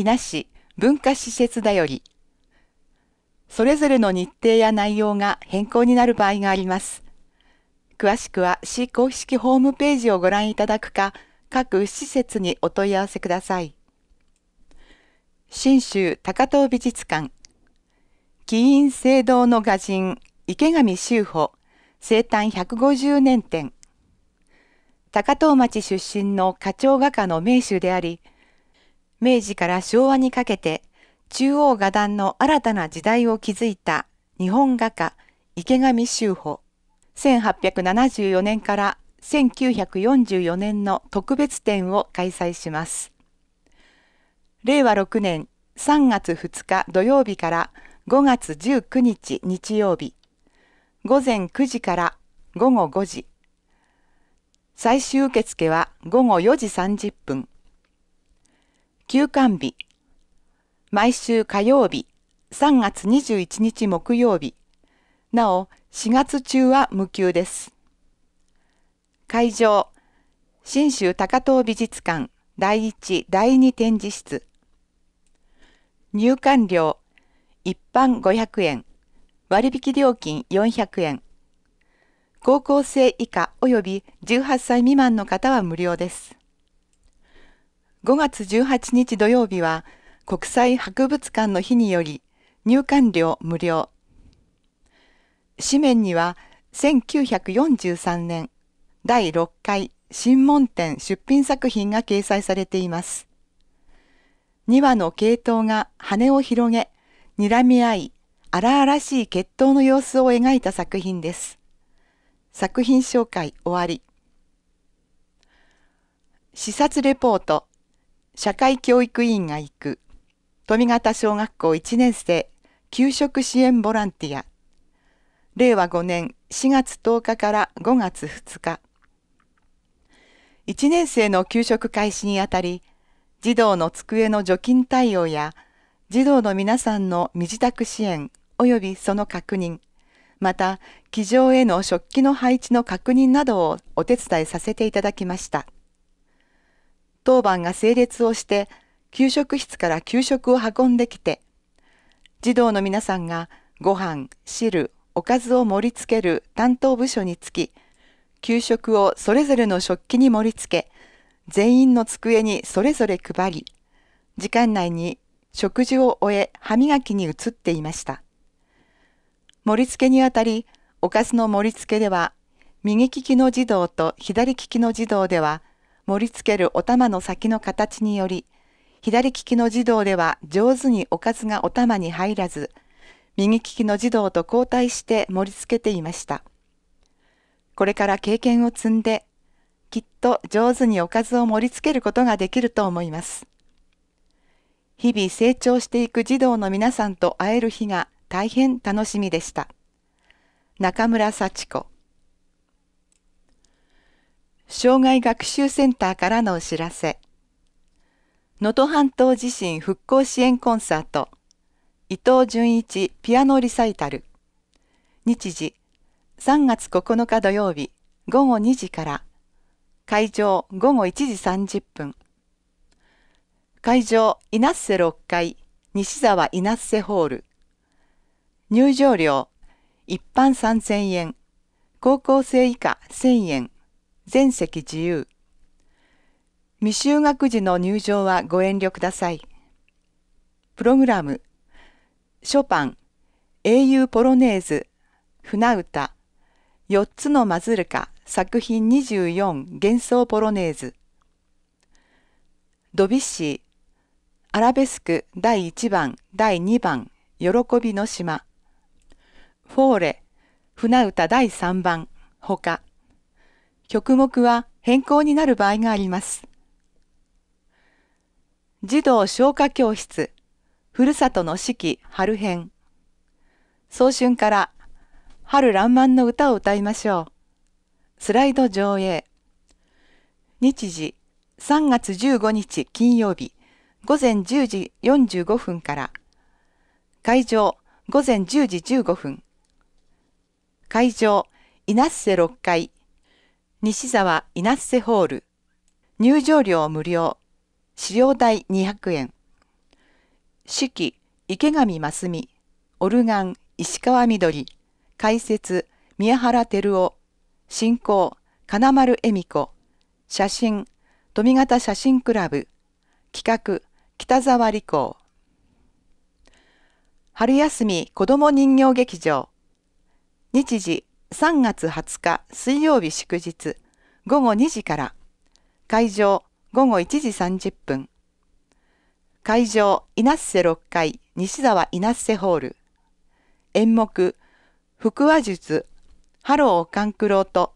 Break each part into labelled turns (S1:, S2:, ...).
S1: 伊那市文化施設だより、それぞれの日程や内容が変更になる場合があります。詳しくは市公式ホームページをご覧いただくか、各施設にお問い合わせください。新州高遠美術館、紀院聖堂の画人、池上修穂、生誕150年展。高遠町出身の課長画家の名手であり、明治から昭和にかけて中央画壇の新たな時代を築いた日本画家池上修法1874年から1944年の特別展を開催します。令和6年3月2日土曜日から5月19日日曜日午前9時から午後5時最終受付は午後4時30分休館日。毎週火曜日、3月21日木曜日。なお、4月中は無休です。会場、新州高等美術館第1、第2展示室。入館料、一般500円、割引料金400円。高校生以下及び18歳未満の方は無料です。5月18日土曜日は国際博物館の日により入館料無料。紙面には1943年第6回新門店出品作品が掲載されています。2羽の系統が羽を広げ、睨み合い、荒々しい決闘の様子を描いた作品です。作品紹介終わり。視察レポート社会教育委員が行く富形小学校1年生給食支援ボランティア令和5年4月10日から5月2日1年生の給食開始にあたり児童の机の除菌対応や児童の皆さんの身支度支援及びその確認また机上への食器の配置の確認などをお手伝いさせていただきました。当番が整列をして、給食室から給食を運んできて、児童の皆さんがご飯、汁、おかずを盛り付ける担当部署につき、給食をそれぞれの食器に盛り付け、全員の机にそれぞれ配り、時間内に食事を終え歯磨きに移っていました。盛り付けにあたり、おかずの盛り付けでは、右利きの児童と左利きの児童では、盛り付けるお玉の先の形により、左利きの児童では上手におかずがお玉に入らず、右利きの児童と交代して盛り付けていました。これから経験を積んで、きっと上手におかずを盛り付けることができると思います。日々成長していく児童の皆さんと会える日が大変楽しみでした。中村幸子障害学習センターからのお知らせ。能登半島地震復興支援コンサート、伊藤淳一ピアノリサイタル。日時、3月9日土曜日午後2時から、会場午後1時30分。会場稲瀬6階、西沢稲瀬ホール。入場料、一般3000円、高校生以下1000円。全席自由未就学児の入場はご遠慮くださいプログラムショパン英雄ポロネーズ船歌4つのマズルカ作品24幻想ポロネーズドビッシーアラベスク第1番第2番喜びの島フォーレ船歌第3番ほか曲目は変更になる場合があります。児童消化教室、ふるさとの四季春編。早春から春爛漫の歌を歌いましょう。スライド上映。日時、3月15日金曜日、午前10時45分から。会場、午前10時15分。会場、いなっせ6階。西沢稲瀬ホール入場料無料資料代200円四季池上真美オルガン石川みどり解説宮原照夫進行金丸恵美子写真富形写真クラブ企画北沢理工春休み子ども人形劇場日時3月20日水曜日祝日午後2時から会場午後1時30分会場稲瀬6階西沢稲瀬ホール演目福和術ハロー勘九郎と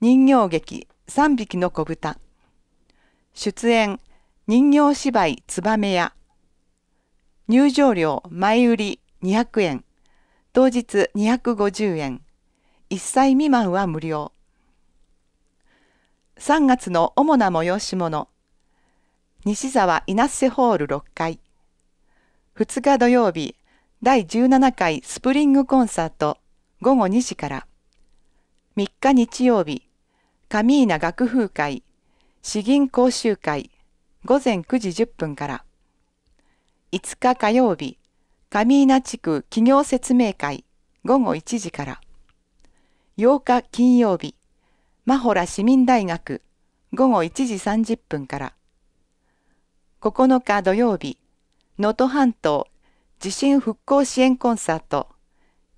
S1: 人形劇3匹の子豚出演人形芝居燕屋入場料前売り200円当日250円1歳未満は無料。3月の主な催し物。西沢稲瀬ホール6階。2日土曜日、第17回スプリングコンサート、午後2時から。3日日曜日、カミーナ楽風会、詩吟講習会、午前9時10分から。5日火曜日、カミーナ地区企業説明会、午後1時から。8日金曜日、マホラ市民大学、午後1時30分から。9日土曜日、能登半島地震復興支援コンサート、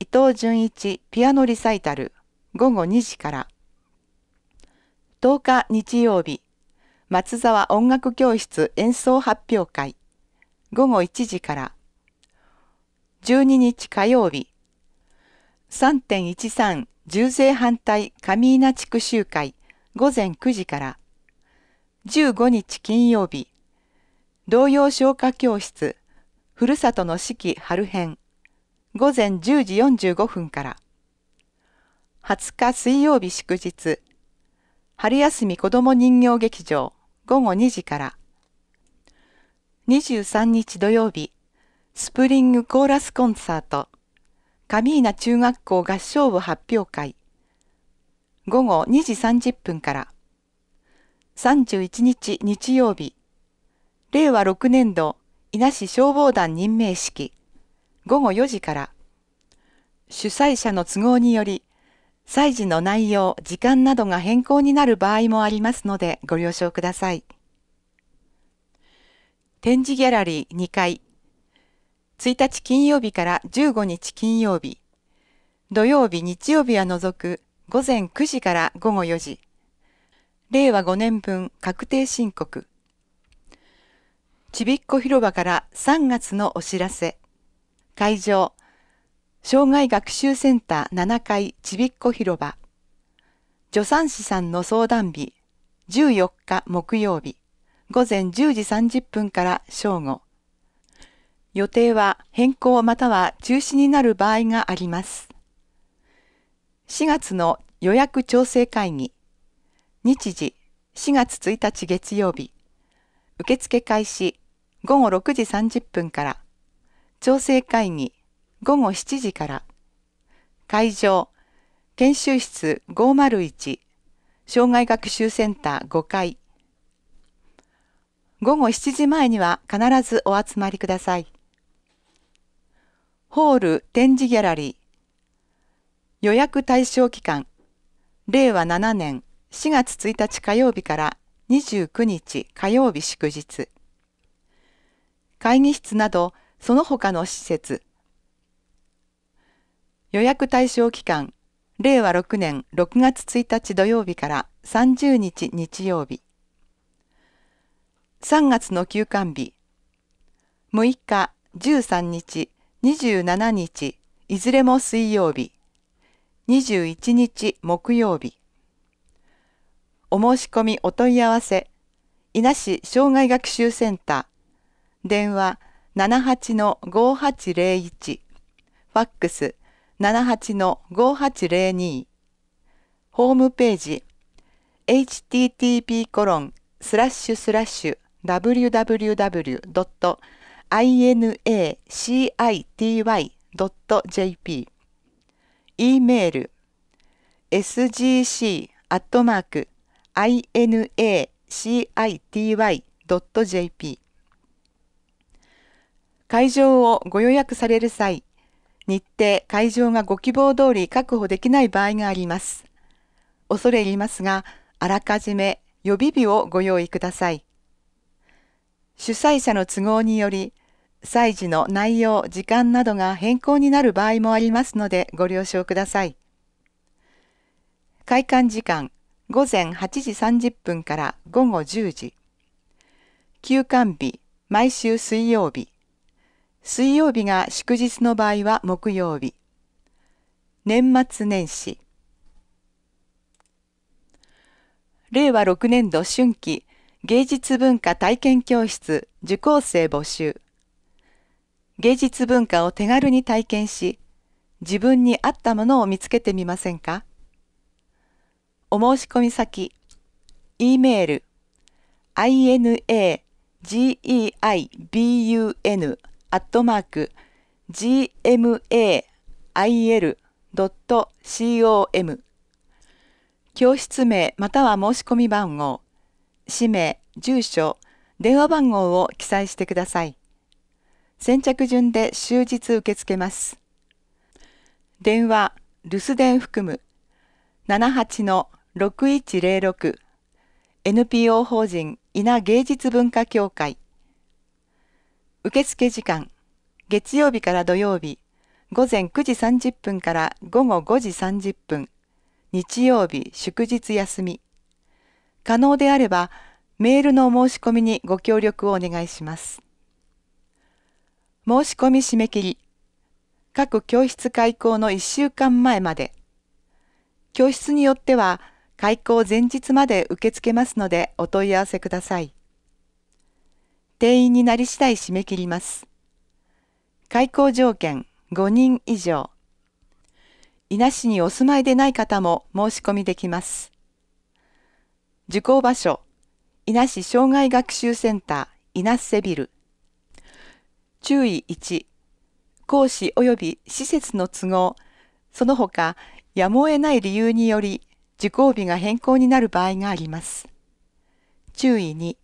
S1: 伊藤淳一ピアノリサイタル、午後2時から。10日日曜日、松沢音楽教室演奏発表会、午後1時から。12日火曜日、3.13重税反対上稲地区集会午前9時から15日金曜日同様消化教室ふるさとの四季春編午前10時45分から20日水曜日祝日春休み子ども人形劇場午後2時から23日土曜日スプリングコーラスコンサートカミーナ中学校合唱部発表会午後2時30分から31日日曜日令和6年度伊那市消防団任命式午後4時から主催者の都合により祭事の内容、時間などが変更になる場合もありますのでご了承ください。展示ギャラリー2階1日金曜日から15日金曜日、土曜日日曜日は除く午前9時から午後4時、令和5年分確定申告、ちびっこ広場から3月のお知らせ、会場、障害学習センター7階ちびっこ広場、助産師さんの相談日、14日木曜日、午前10時30分から正午、予定は変更または中止になる場合があります。4月の予約調整会議、日時4月1日月曜日、受付開始午後6時30分から、調整会議午後7時から、会場研修室501障害学習センター5階午後7時前には必ずお集まりください。ホール展示ギャラリー予約対象期間令和7年4月1日火曜日から29日火曜日祝日会議室などその他の施設予約対象期間令和6年6月1日土曜日から30日日曜日3月の休館日6日13日27日、いずれも水曜日、21日木曜日。お申し込みお問い合わせ、伊那市障害学習センター、電話78-5801、ファックス78-5802、ホームページ、http://www.com コロンススララッッシシュュ inacity.jp e メール sgc.inacity.jp 会場をご予約される際、日程、会場がご希望通り確保できない場合があります。恐れ入りますが、あらかじめ予備日をご用意ください。主催者の都合により、祭事の内容、時間などが変更になる場合もありますのでご了承ください。開館時間午前8時30分から午後10時。休館日、毎週水曜日。水曜日が祝日の場合は木曜日。年末年始。令和6年度春季芸術文化体験教室受講生募集芸術文化を手軽に体験し自分に合ったものを見つけてみませんかお申し込み先 e メール inageibun アットマーク gmail.com 教室名または申し込み番号氏名、住所、電話番号を記載してください。先着順で終日受け付けます。電話、留守電含む78-6106 NPO 法人稲芸術文化協会受付時間月曜日から土曜日午前9時30分から午後5時30分日曜日祝日休み可能であれば、メールの申し込みにご協力をお願いします。申し込み締め切り、各教室開校の1週間前まで、教室によっては開校前日まで受け付けますのでお問い合わせください。定員になり次第締め切ります。開校条件5人以上。伊那市にお住まいでない方も申し込みできます。受講場所、伊那市障害学習センター、伊那瀬ビル。注意1、講師及び施設の都合、その他、やむを得ない理由により、受講日が変更になる場合があります。注意2、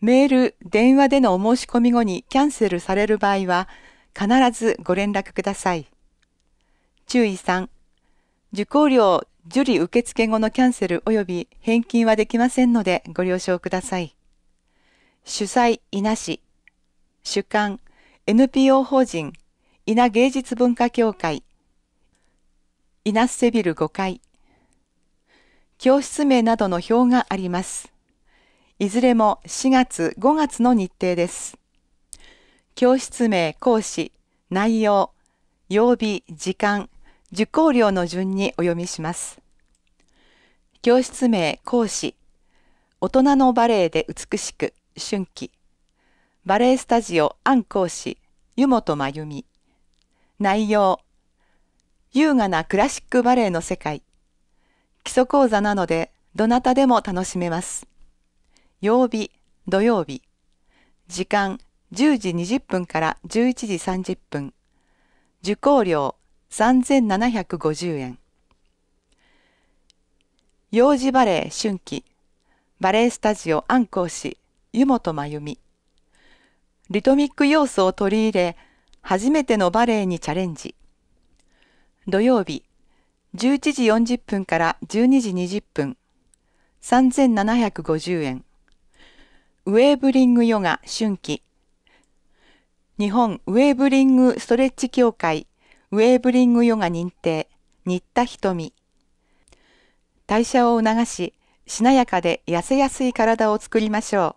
S1: メール、電話でのお申し込み後にキャンセルされる場合は、必ずご連絡ください。注意3、受講料受理受付後のキャンセル及び返金はできませんのでご了承ください。主催稲市、主管 NPO 法人稲芸術文化協会、稲瀬ビル5階、教室名などの表があります。いずれも4月5月の日程です。教室名、講師、内容、曜日、時間、受講料の順にお読みします。教室名講師大人のバレエで美しく春季バレエスタジオアン講師湯本真由美内容優雅なクラシックバレエの世界基礎講座なのでどなたでも楽しめます。曜日土曜日時間10時20分から11時30分受講料3750円幼児バレエ春季バレエスタジオ安講師湯本真由美リトミック要素を取り入れ初めてのバレエにチャレンジ土曜日11時40分から12時20分3750円ウェーブリングヨガ春季日本ウェーブリングストレッチ協会ウェーブリングヨガ認定、新田瞳。代謝を促し、しなやかで痩せやすい体を作りましょ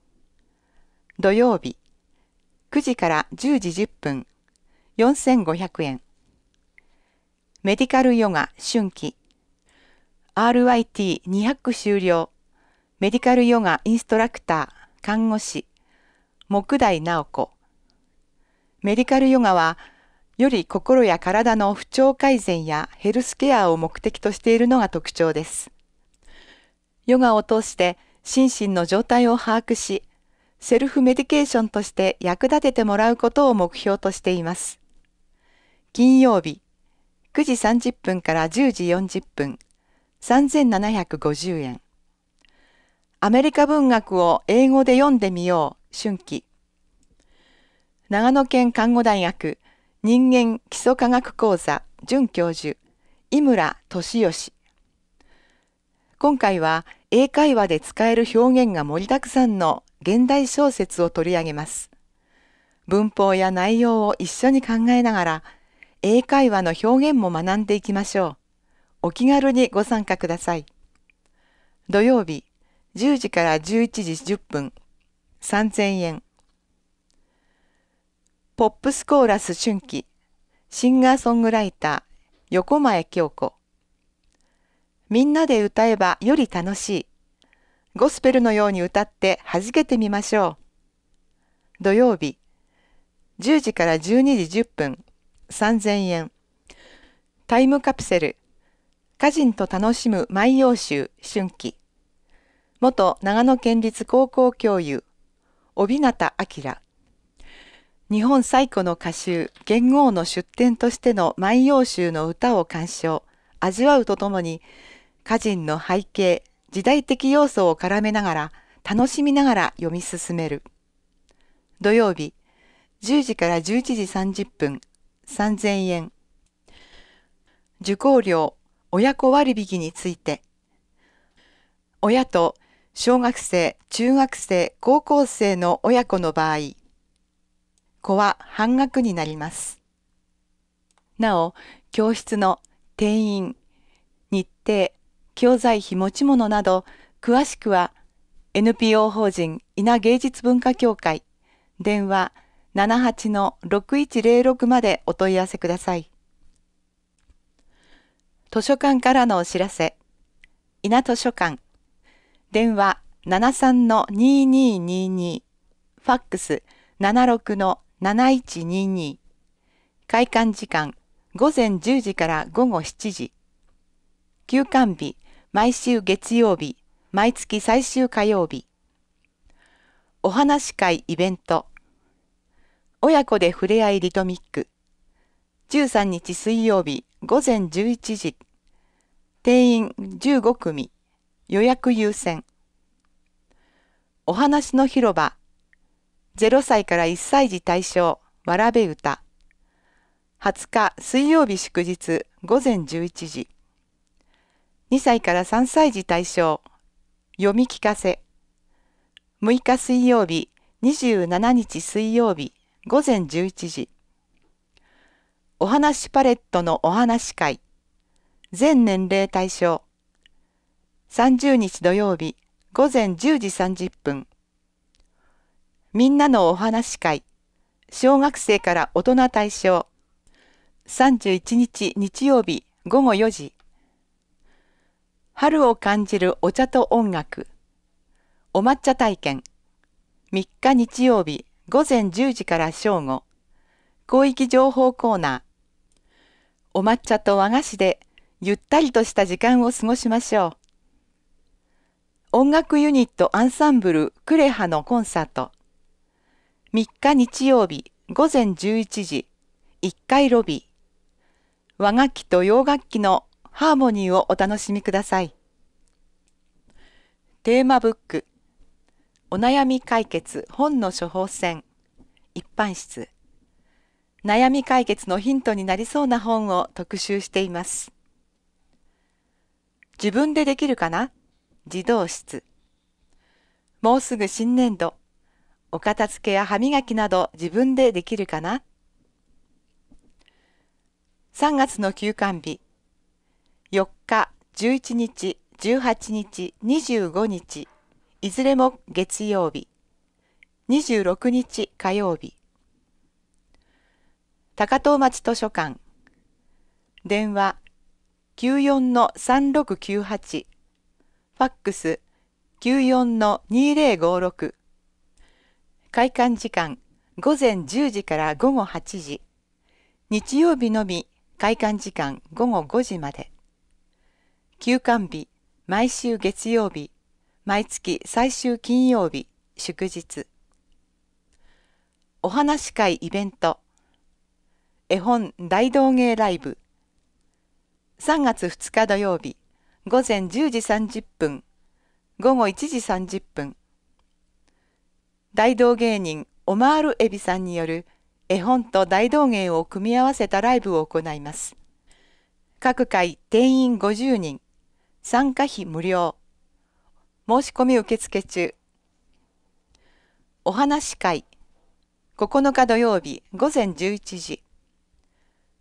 S1: う。土曜日、9時から10時10分、4500円。メディカルヨガ春季。RIT200 終了。メディカルヨガインストラクター、看護師、木大直子。メディカルヨガはより心や体の不調改善やヘルスケアを目的としているのが特徴です。ヨガを通して心身の状態を把握し、セルフメディケーションとして役立ててもらうことを目標としています。金曜日、9時30分から10時40分、3750円。アメリカ文学を英語で読んでみよう、春季。長野県看護大学人間基礎科学講座准教授井村俊義今回は英会話で使える表現が盛りだくさんの現代小説を取り上げます文法や内容を一緒に考えながら英会話の表現も学んでいきましょうお気軽にご参加ください土曜日10時から11時10分3000円ポップスコーラス春季、シンガーソングライター、横前京子。みんなで歌えばより楽しい。ゴスペルのように歌って弾けてみましょう。土曜日、10時から12時10分、3000円。タイムカプセル、歌人と楽しむ万葉集春季。元長野県立高校教諭、帯方明。日本最古の歌集、元号の出典としての万葉集の歌を鑑賞、味わうとともに、歌人の背景、時代的要素を絡めながら、楽しみながら読み進める。土曜日、10時から11時30分、3000円。受講料、親子割引について。親と小学生、中学生、高校生の親子の場合、子は半額になります。なお、教室の定員、日程、教材費持ち物など、詳しくは NPO 法人稲芸術文化協会、電話78-6106までお問い合わせください。図書館からのお知らせ。稲図書館。電話73-2222。ファックス76の7122開館時間午前10時から午後7時休館日毎週月曜日毎月最終火曜日お話会イベント親子でふれあいリトミック13日水曜日午前11時定員15組予約優先お話の広場0歳から1歳児対象、わらべ歌。20日水曜日祝日午前11時。2歳から3歳児対象、読み聞かせ。6日水曜日、27日水曜日午前11時。お話パレットのお話会。全年齢対象。30日土曜日午前10時30分。みんなのお話会、小学生から大人対象、31日日曜日午後4時、春を感じるお茶と音楽、お抹茶体験、3日日曜日午前10時から正午、広域情報コーナー、お抹茶と和菓子でゆったりとした時間を過ごしましょう。音楽ユニットアンサンブルクレハのコンサート。3日日曜日午前11時1階ロビー和楽器と洋楽器のハーモニーをお楽しみくださいテーマブックお悩み解決本の処方箋一般室悩み解決のヒントになりそうな本を特集しています自分でできるかな自動室もうすぐ新年度お片付けや歯磨きなど自分でできるかな ?3 月の休館日4日、11日、18日、25日いずれも月曜日26日火曜日高遠町図書館電話94の3698ファックス94の2056開館時間午前10時から午後8時日曜日のみ開館時間午後5時まで休館日毎週月曜日毎月最終金曜日祝日お話会イベント絵本大道芸ライブ3月2日土曜日午前10時30分午後1時30分大道芸人オマール・エビさんによる絵本と大道芸を組み合わせたライブを行います。各回定員50人、参加費無料、申し込み受付中。お話会、9日土曜日午前11時。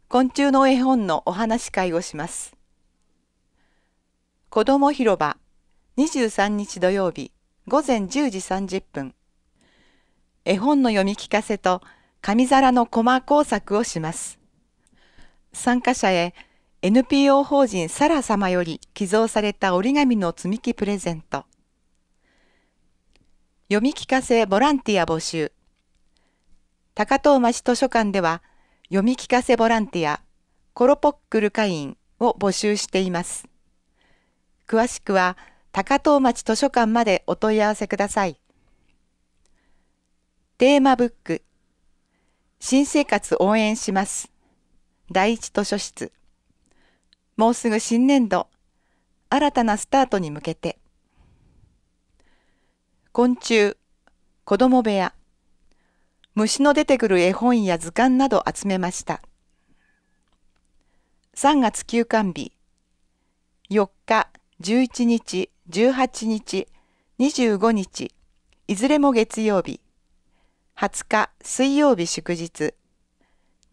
S1: 昆虫の絵本のお話会をします。子ども広場、23日土曜日午前10時30分。絵本の読み聞かせと紙皿のコマ工作をします。参加者へ NPO 法人サラ様より寄贈された折り紙の積み木プレゼント。読み聞かせボランティア募集。高遠町図書館では読み聞かせボランティアコロポックル会員を募集しています。詳しくは高遠町図書館までお問い合わせください。テーマブック新生活応援します第一図書室もうすぐ新年度新たなスタートに向けて昆虫子供部屋虫の出てくる絵本や図鑑など集めました3月休館日4日11日18日25日いずれも月曜日20日水曜日祝日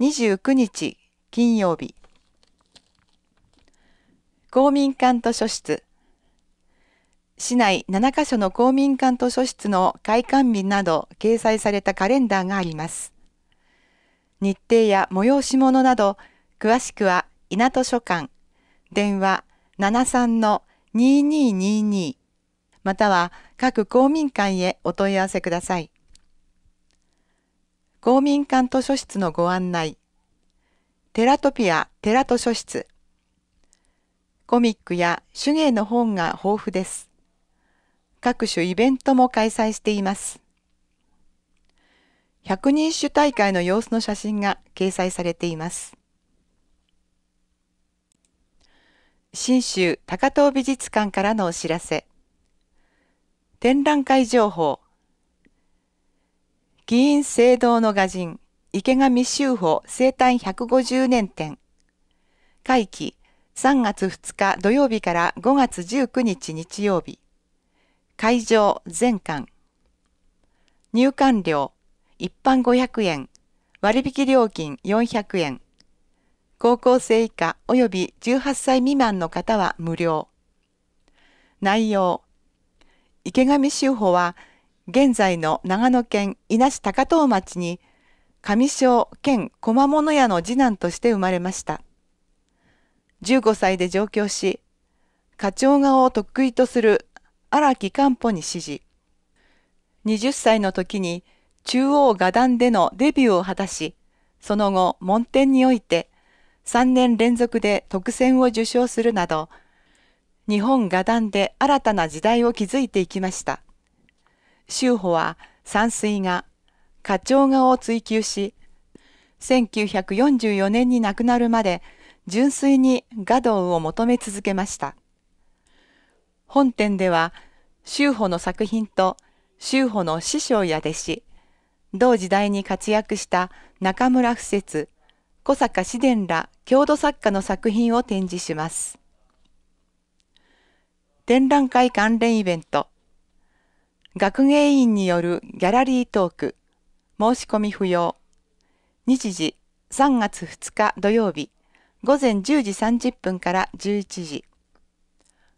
S1: 29日金曜日公民館図書室市内7カ所の公民館図書室の開館日など掲載されたカレンダーがあります。日程や催し物など詳しくは稲図書館電話73-2222または各公民館へお問い合わせください。公民館図書室のご案内。テラトピアテラ図書室。コミックや手芸の本が豊富です。各種イベントも開催しています。百人一首大会の様子の写真が掲載されています。新州高遠美術館からのお知らせ。展覧会情報。議員聖堂の画人、池上修法生誕150年展。会期、3月2日土曜日から5月19日日曜日。会場、全館。入館料、一般500円、割引料金400円。高校生以下及び18歳未満の方は無料。内容、池上修法は現在の長野県伊那市高遠町に上小兼駒物屋の次男として生まれました。15歳で上京し、課長画を得意とする荒木官方に指示。20歳の時に中央画壇でのデビューを果たし、その後、門天において3年連続で特選を受賞するなど、日本画壇で新たな時代を築いていきました。修法は山水画、花鳥画を追求し、1944年に亡くなるまで純粋に画道を求め続けました。本展では、修法の作品と修法の師匠や弟子、同時代に活躍した中村不節、小坂紫伝ら郷土作家の作品を展示します。展覧会関連イベント、学芸員によるギャラリートーク申し込み不要日時3月2日土曜日午前10時30分から11時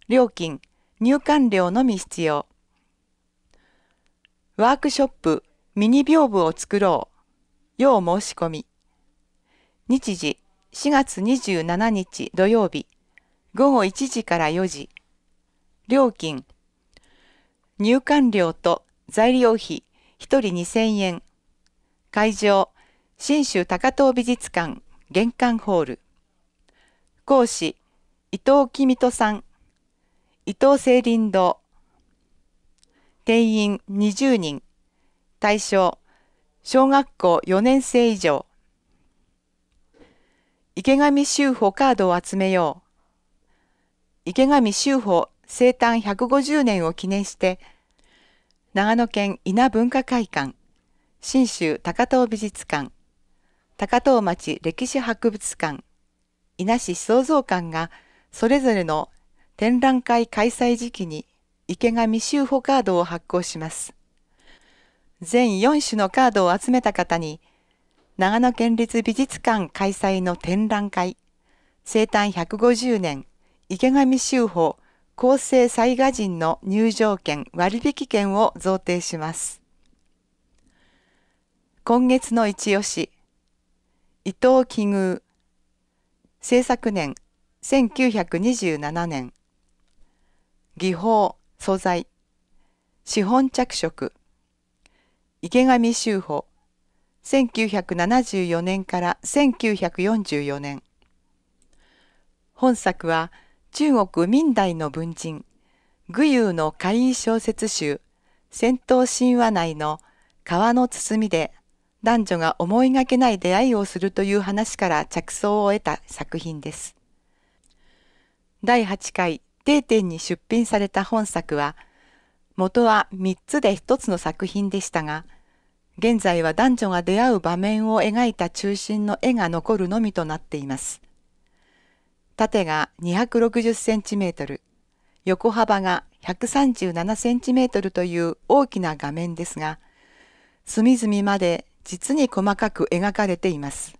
S1: 料金入館料のみ必要ワークショップミニ屏風を作ろう要申し込み日時4月27日土曜日午後1時から4時料金入館料と材料費1人2000円。会場、新州高遠美術館玄関ホール。講師、伊藤公人さん。伊藤清林堂。定員20人。対象、小学校4年生以上。池上修法カードを集めよう。池上修法生誕150年を記念して、長野県稲文化会館、信州高遠美術館、高遠町歴史博物館、伊那市創造館がそれぞれの展覧会開催時期に池上修法カードを発行します。全4種のカードを集めた方に、長野県立美術館開催の展覧会、生誕150年池上修法厚生災害人の入場券割引券を贈呈します。今月の一押し、伊藤奇遇、制作年1927年、技法、素材、資本着色、池上修法、1974年から1944年。本作は、中国明代の文人、具有の怪異小説集、戦闘神話内の川の包で男女が思いがけない出会いをするという話から着想を得た作品です。第8回定点に出品された本作は、元は3つで1つの作品でしたが、現在は男女が出会う場面を描いた中心の絵が残るのみとなっています。縦が 260cm、横幅が 137cm という大きな画面ですが、隅々まで実に細かく描かれています。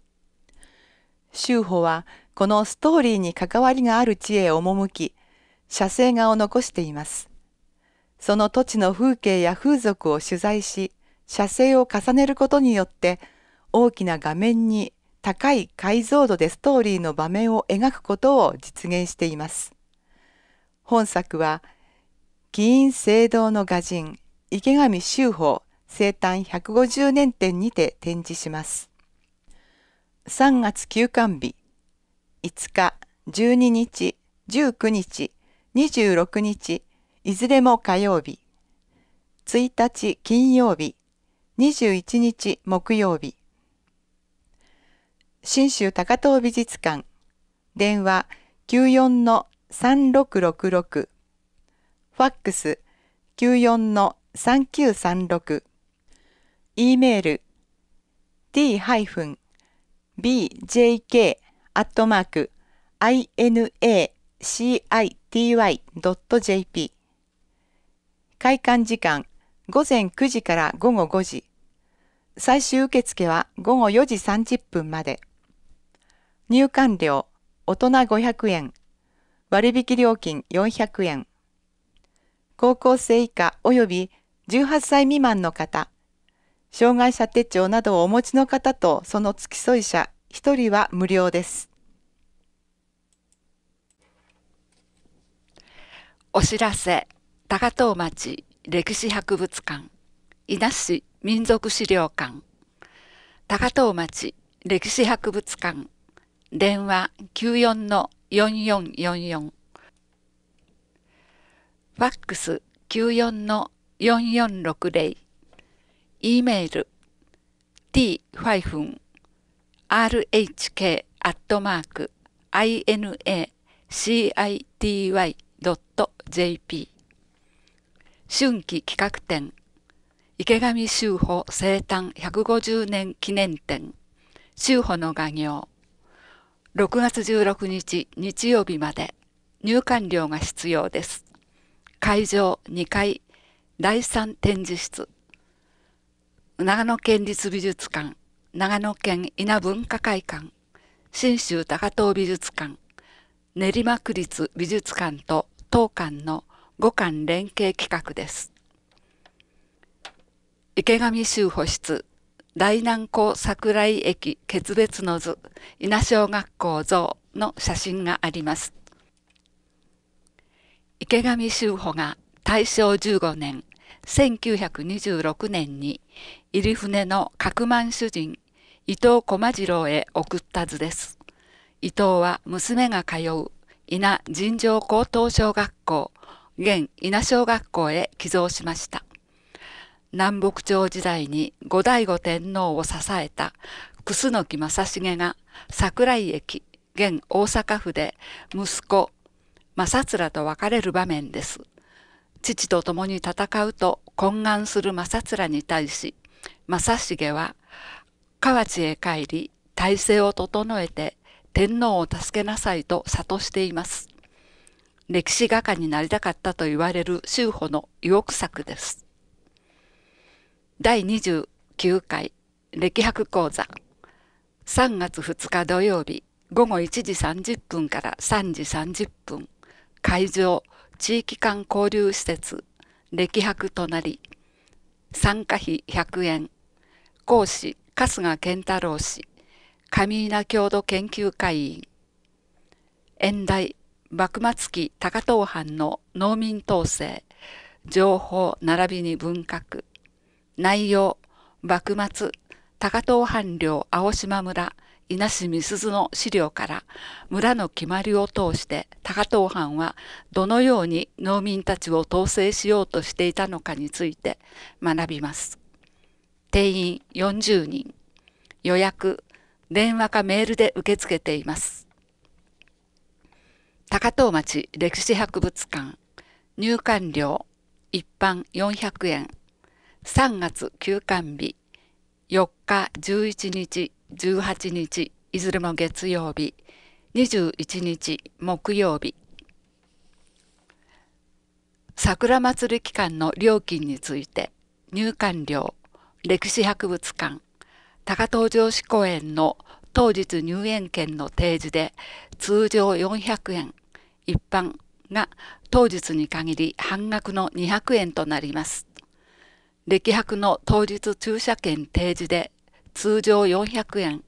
S1: 修法はこのストーリーに関わりがある地へ赴き、写生画を残しています。その土地の風景や風俗を取材し、写生を重ねることによって、大きな画面に高い解像度でストーリーの場面を描くことを実現しています。本作は、議員聖堂の画人、池上修法生誕150年展にて展示します。3月休館日、5日、12日、19日、26日、いずれも火曜日、1日金曜日、21日木曜日、新州高遠美術館電話94-3666ファックス94-3936 E メール t-bjk-inaCity.jp 開館時間午前9時から午後5時最終受付は午後4時30分まで。入館料、大人500円、割引料金400円。高校生以下及び18歳未満の方、障害者手帳などをお持ちの方とその付き添い者一人は無料です。
S2: お知らせ、高遠町歴史博物館、伊那市民族資料館、高遠町歴史博物館電話94-4444ファックス94-4460 E メール t r h k i n a c i t y j p 春季企画展池上修保生誕150年記念展修保の画業6月16日日曜日まで入館料が必要です。会場2階第3展示室長野県立美術館長野県稲文化会館信州高遠美術館練馬区立美術館と当館の5館連携企画です池上修保室大南港桜井駅決別の図稲小学校像の写真があります。池上修穂が大正15年1926年に入船の角満主人伊藤駒次郎へ送った図です。伊藤は娘が通う稲尋常高等小学校現稲小学校へ寄贈しました。南北朝時代に後醍醐天皇を支えた楠木正成が桜井駅現大阪府で息子正貫と別れる場面です。父と共に戦うと懇願する正貫に対し正成は河内へ帰り体制を整えて天皇を助けなさいと諭しています。歴史画家になりたかったと言われる修法の意欲作です。第29回歴博講座3月2日土曜日午後1時30分から3時30分会場地域間交流施設歴博となり参加費100円講師春日健太郎氏上稲郷土研究会員演題幕末期高遠藩の農民統制情報並びに文革内容、幕末、高遠藩領青島村、稲美鈴の資料から村の決まりを通して高遠藩はどのように農民たちを統制しようとしていたのかについて学びます。定員40人。予約、電話かメールで受け付けています。高遠町歴史博物館入館料一般400円3月休館日4日11日18日いずれも月曜日21日木曜日桜祭り期間の料金について入館料歴史博物館高遠城市公園の当日入園券の提示で通常400円一般が当日に限り半額の200円となります。歴博の当日駐車券提示で通常400円、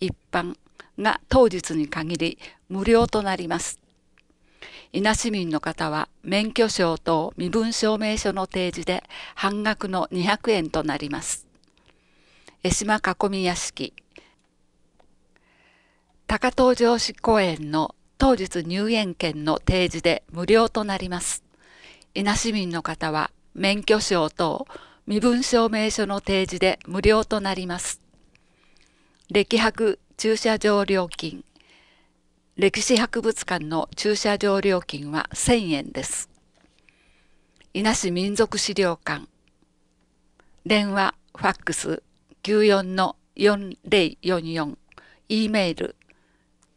S2: 一般が当日に限り無料となります。伊那市民の方は免許証と身分証明書の提示で半額の200円となります。江島囲み屋敷高遠城市公園の当日入園券の提示で無料となります。伊那市民の方は免許証等身分証明書の提示で無料となります。歴博駐車場料金歴史博物館の駐車場料金は1000円です。伊那市民族資料館電話、ファックス94の4044 e メール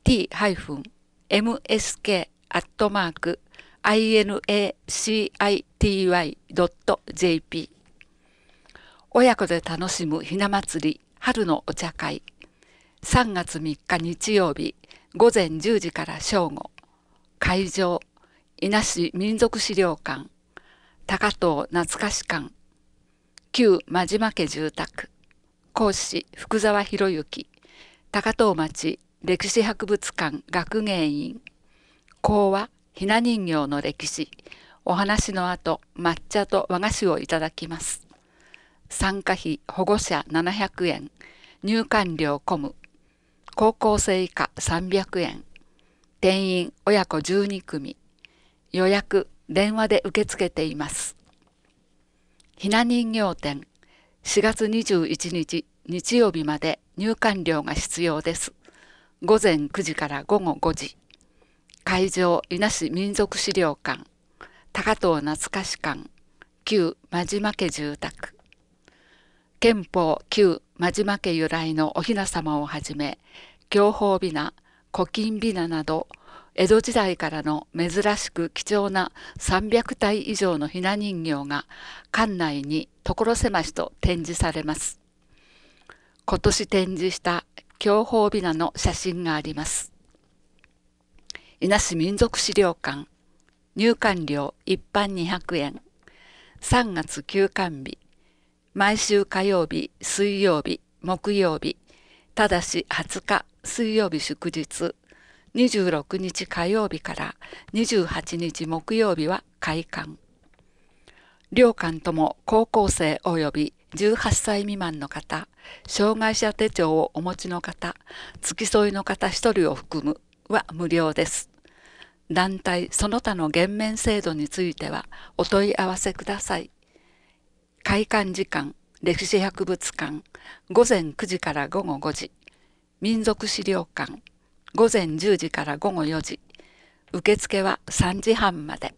S2: t-msk-inacity.jp 親子で楽しむひな祭り春のお茶会3月3日日曜日午前10時から正午会場伊那市民族資料館高遠懐かし館旧真島家住宅講師福沢博之高遠町歴史博物館学芸員講話ひな人形の歴史お話の後抹茶と和菓子をいただきます参加費保護者700円、入館料込む、高校生以下300円、店員親子12組、予約電話で受け付けています。ひな人形店4月21日日曜日まで入館料が必要です。午前9時から午後5時。会場伊那市民族資料館、高藤懐かし館、旧真島家住宅。憲法旧真島家由来のお雛様をはじめ、享保雛、古今雛など、江戸時代からの珍しく貴重な300体以上のひな人形が館内に所狭しと展示されます。今年展示した享保雛の写真があります。伊那市民族資料館入館料一般200円3月休館日毎週火曜日、水曜日、木曜日、ただし20日水曜日祝日、26日火曜日から28日木曜日は開館。両館とも高校生及び18歳未満の方、障害者手帳をお持ちの方、付き添いの方1人を含むは無料です。団体その他の減免制度についてはお問い合わせください。開館時間歴史博物館午前9時から午後5時民族資料館午前10時から午後4時受付は3時半まで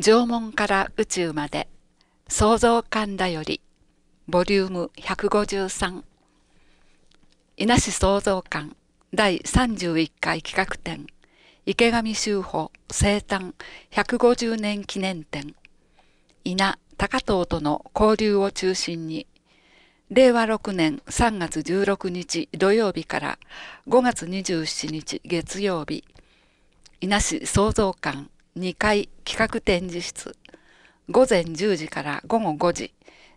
S2: 縄文から宇宙まで創造館だよりボリューム153那市創造館第31回企画展池上修法生誕150年記念展、稲高藤との交流を中心に、令和6年3月16日土曜日から5月27日月曜日、稲市創造館2階企画展示室、午前10時から午後5時、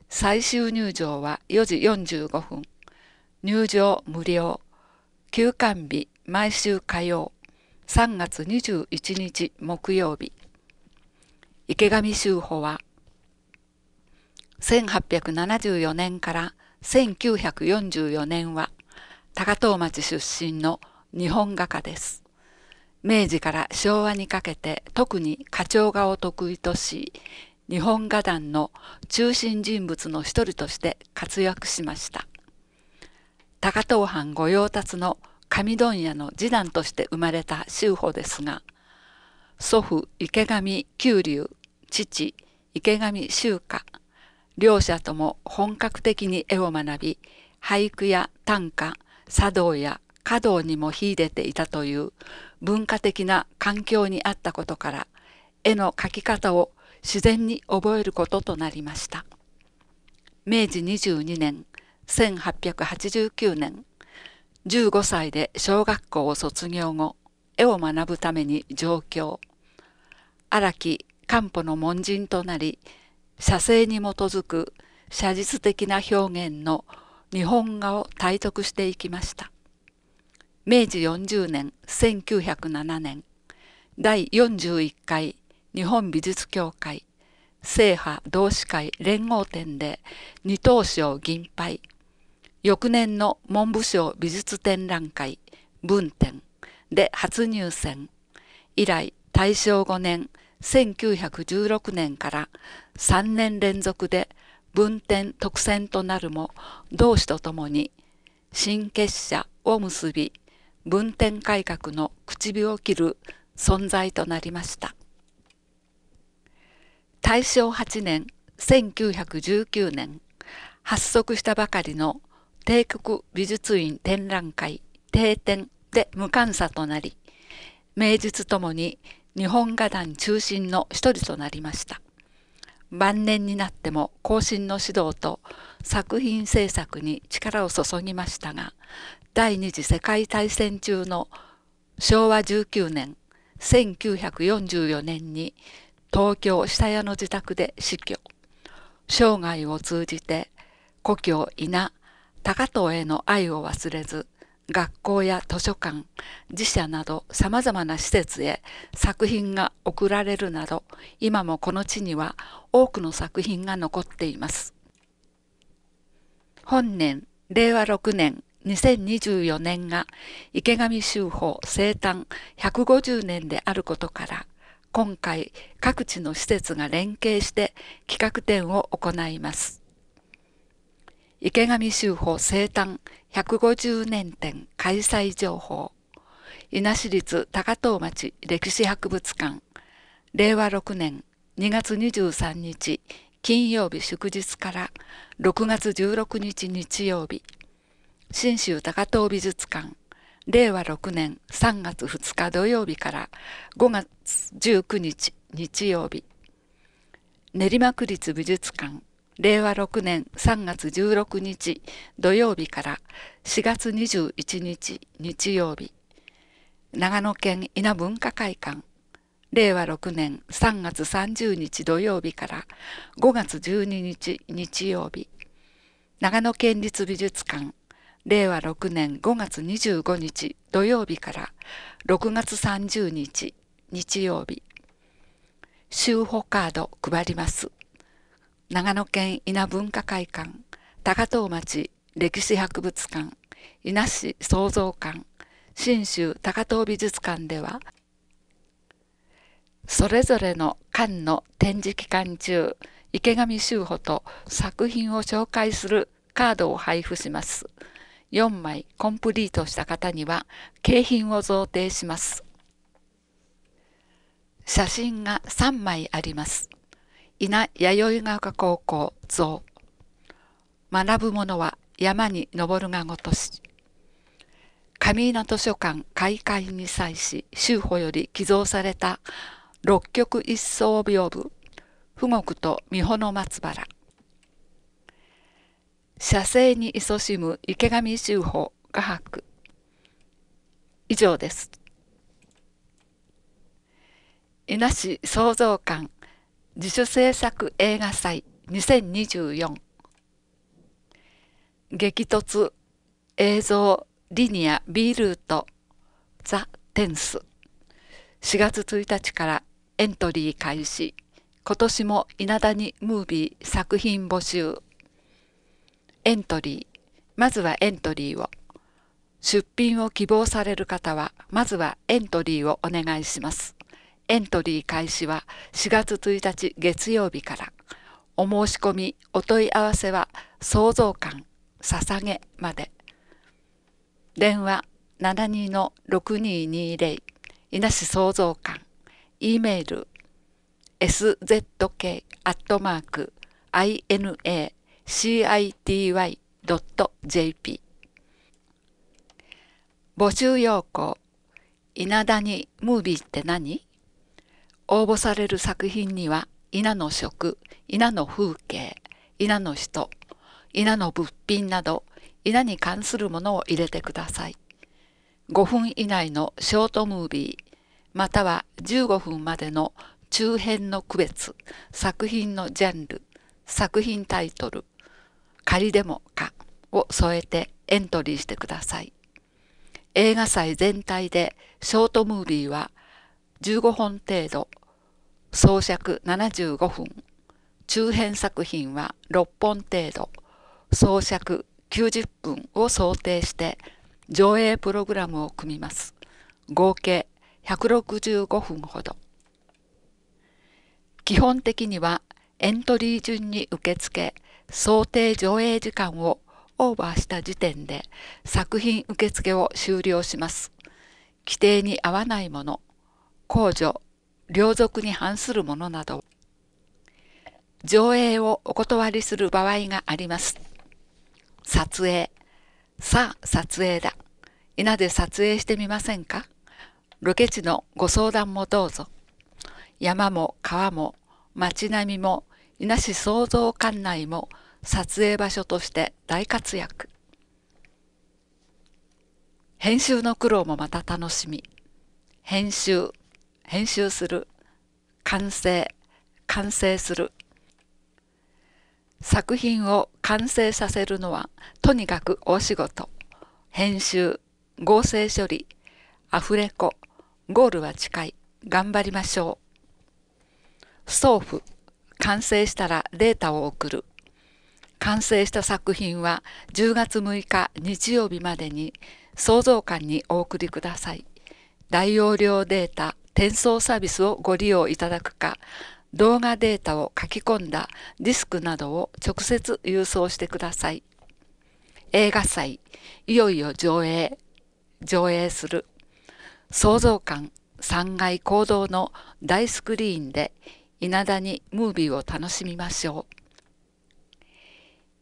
S2: 最終入場は4時45分、入場無料、休館日毎週火曜、3月21日木曜日池上修法は1874年から1944年は高遠町出身の日本画家です。明治から昭和にかけて特に花鳥画を得意とし日本画壇の中心人物の一人として活躍しました高遠藩御用達の神問屋の次男として生まれた修法ですが祖父池上九龍父池上修華両者とも本格的に絵を学び俳句や短歌茶道や華道にも秀でていたという文化的な環境にあったことから絵の描き方を自然に覚えることとなりました明治22年1889年15歳で小学校を卒業後、絵を学ぶために上京。荒木漢方の門人となり、写生に基づく写実的な表現の日本画を体得していきました。明治40年1907年、第41回日本美術協会、制覇同志会連合展で二等賞銀杯、翌年の文部省美術展覧会文展で初入選以来大正5年1916年から3年連続で文展特選となるも同志とともに新結社を結び文展改革の口火を切る存在となりました大正8年1919年発足したばかりの帝国美術院展覧会定点で無観者となり、名実ともに日本画壇中心の一人となりました。晩年になっても後進の指導と作品制作に力を注ぎましたが、第二次世界大戦中の昭和19年1944年に東京下谷の自宅で死去。生涯を通じて故郷稲高藤への愛を忘れず、学校や図書館、寺社など様々な施設へ作品が送られるなど、今もこの地には多くの作品が残っています。本年、令和6年、2024年が池上修法生誕150年であることから、今回各地の施設が連携して企画展を行います。池上修法生誕150年展開催情報伊那市立高遠町歴史博物館令和6年2月23日金曜日祝日から6月16日日曜日信州高遠美術館令和6年3月2日土曜日から5月19日日曜日練馬区立美術館令和6年3月16日土曜日から4月21日日曜日長野県稲文化会館令和6年3月30日土曜日から5月12日日曜日長野県立美術館令和6年5月25日土曜日から6月30日日曜日修保カード配ります。長野県稲文化会館、高遠町歴史博物館、伊那市創造館、信州高遠美術館では、それぞれの館の展示期間中、池上修保と作品を紹介するカードを配布します。4枚コンプリートした方には景品を贈呈します。写真が3枚あります。稲弥生ヶ丘高校像学ぶ者は山に登るがごとし上稲図書館開会に際し修法より寄贈された六曲一層屏風富国と三保の松原写生に勤しむ池上修法画伯以上です。伊那市創造館自主制作映画祭2024激突映像リニア B ルートザ・テンス4月1日からエントリー開始今年も稲田にムービー作品募集エントリーまずはエントリーを出品を希望される方はまずはエントリーをお願いしますエントリー開始は4月1日月曜日から。お申し込み、お問い合わせは創造館、捧げまで。電話72-6220稲市創造館。E メール szk.inaCity.jp 募集要項稲田にムービーって何応募される作品には稲の食、稲の風景、稲の人、稲の物品など稲に関するものを入れてください。5分以内のショートムービー、または15分までの中編の区別、作品のジャンル、作品タイトル、仮でもかを添えてエントリーしてください。映画祭全体でショートムービーは15本程度装着75分中編作品は6本程度装着90分を想定して上映プログラムを組みます合計165分ほど基本的にはエントリー順に受付想定上映時間をオーバーした時点で作品受付を終了します規定に合わないもの控除領属に反するものなど、上映をお断りする場合があります。撮影。さあ、撮影だ。稲で撮影してみませんかロケ地のご相談もどうぞ。山も川も街並みも稲市創造館内も撮影場所として大活躍。編集の苦労もまた楽しみ。編集、編集する完成完成する作品を完成させるのはとにかく大仕事編集合成処理アフレコゴールは近い頑張りましょう送付完成したらデータを送る完成した作品は10月6日日曜日までに創造館にお送りください大容量データ転送サービスをご利用いただくか、動画データを書き込んだディスクなどを直接郵送してください。映画祭、いよいよ上映、上映する。創造館、3階行動の大スクリーンで、稲田にムービーを楽しみましょう。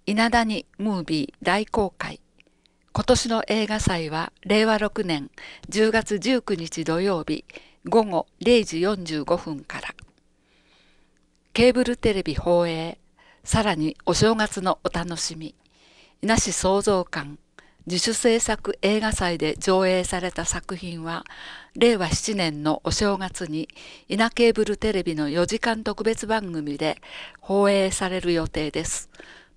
S2: 稲田にムービー大公開。今年の映画祭は令和6年10月19日土曜日午後0時45分からケーブルテレビ放映さらにお正月のお楽しみ那市創造館自主制作映画祭で上映された作品は令和7年のお正月に稲ケーブルテレビの4時間特別番組で放映される予定です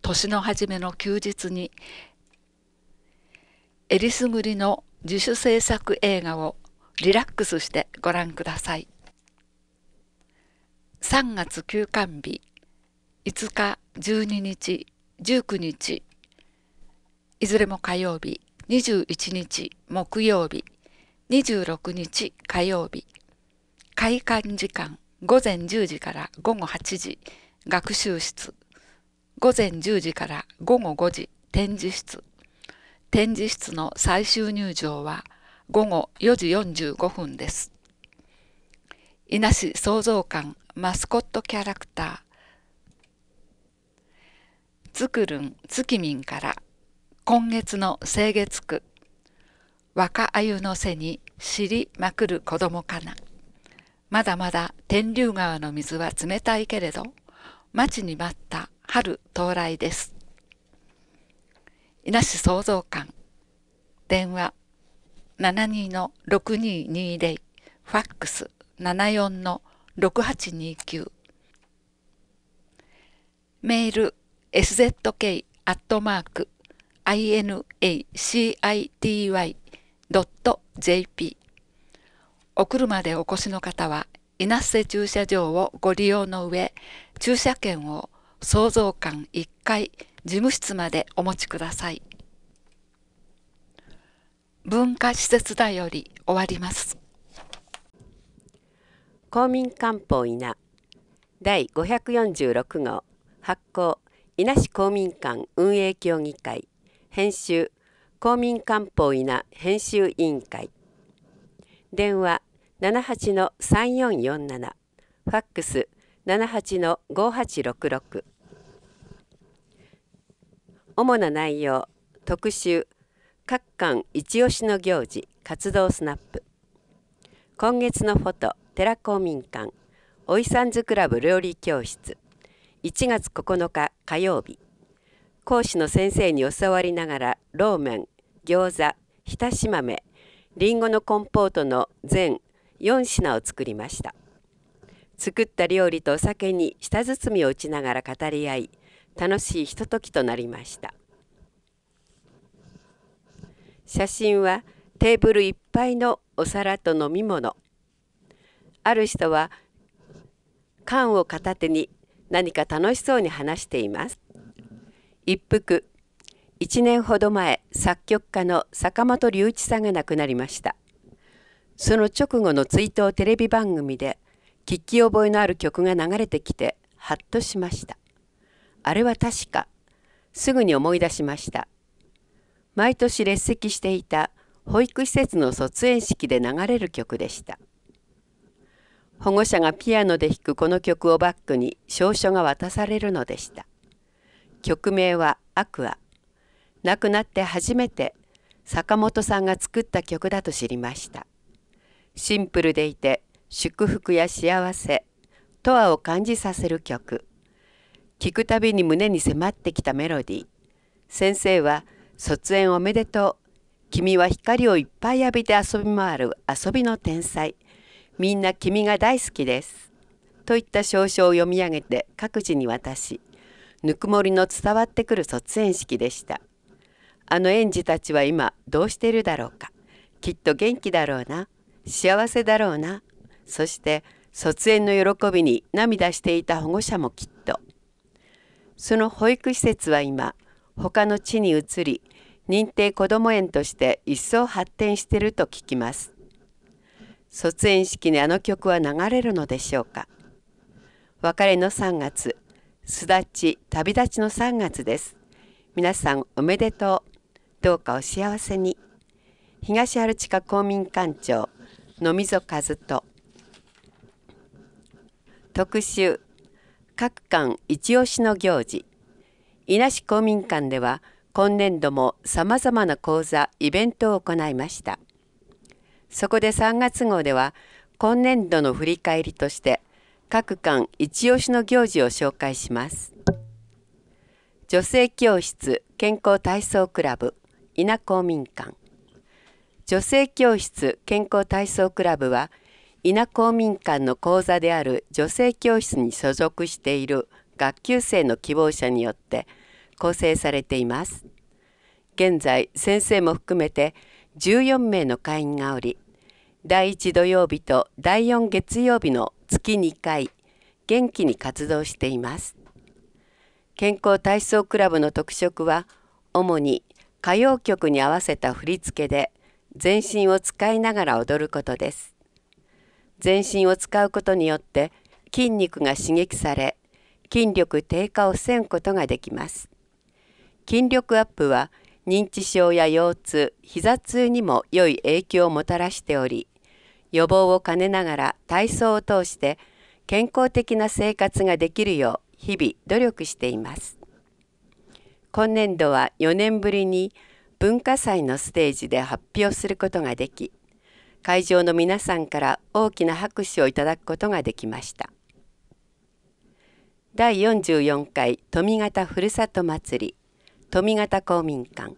S2: 年の初めの休日にえりすぐりの自主制作映画をリラックスしてご覧ください。3月休館日5日12日19日いずれも火曜日21日木曜日26日火曜日開館時間午前10時から午後8時学習室午前10時から午後5時展示室展示室の最終入場は「午後4時45分です。伊那市創造館マスコットキャラクターつくるんつきみんから今月の清月区若鮎の背に知りまくる子供かなまだまだ天竜川の水は冷たいけれど待ちに待った春到来です伊那市創造館電話ファックス74の6829メール szk ア inaCity.jp お車でお越しの方は稲瀬駐車場をご利用の上駐車券を創造館1階事務室までお持ちください。文化施設だより終わります公民官
S3: 報稲第546号発行稲市公民館運営協議会編集公民官報稲編集委員会電話78の3447ファックス78の5866主な内容特集各館一押しの行事活動スナップ今月のフォト寺公民館おいさんずクラブ料理教室1月9日火曜日講師の先生に教わりながらローメン餃子ひたし豆りんごのコンポートの全4品を作りました作った料理とお酒に舌包みを打ちながら語り合い楽しいひとときとなりました写真はテーブルいっぱいのお皿と飲み物ある人は缶を片手に何か楽しそうに話しています一服1年ほど前作曲家の坂本龍一さんが亡くなりましたその直後の追悼テレビ番組で聞き覚えのある曲が流れてきてハッとしましたあれは確かすぐに思い出しました毎年列席していた保育施設の卒園式で流れる曲でした保護者がピアノで弾くこの曲をバックに証書が渡されるのでした曲名は「アクア」亡くなって初めて坂本さんが作った曲だと知りましたシンプルでいて祝福や幸せとはを感じさせる曲聴くたびに胸に迫ってきたメロディー先生は「卒園おめでとう。君は光をいっぱい浴びて遊び回る遊びの天才。みんな君が大好きです。といった証書を読み上げて各自に渡し、ぬくもりの伝わってくる卒園式でした。あの園児たちは今どうしているだろうか。きっと元気だろうな。幸せだろうな。そして卒園の喜びに涙していた保護者もきっと。その保育施設は今、他の地に移り、認定こども園として一層発展していると聞きます卒園式にあの曲は流れるのでしょうか別れの3月すだち旅立ちの3月です皆さんおめでとうどうかお幸せに東春地下公民館長野溝和人特集各館一押しの行事伊那市公民館では「今年度もさまざまな講座イベントを行いましたそこで3月号では今年度の振り返りとして各館一押しの行事を紹介します女性教室健康体操クラブ稲公民館女性教室健康体操クラブは稲公民館の講座である女性教室に所属している学級生の希望者によって「構成されています。現在先生も含めて14名の会員がおり第1土曜日と第4月曜日の月2回元気に活動しています健康体操クラブの特色は主に歌謡曲に合わせた振り付けで全身を使いながら踊ることです全身を使うことによって筋肉が刺激され筋力低下を防ぐことができます筋力アップは認知症や腰痛膝痛にも良い影響をもたらしており予防を兼ねながら体操を通して健康的な生活ができるよう日々努力しています今年度は4年ぶりに文化祭のステージで発表することができ会場の皆さんから大きな拍手をいただくことができました第44回富形ふるさと祭り富形公民館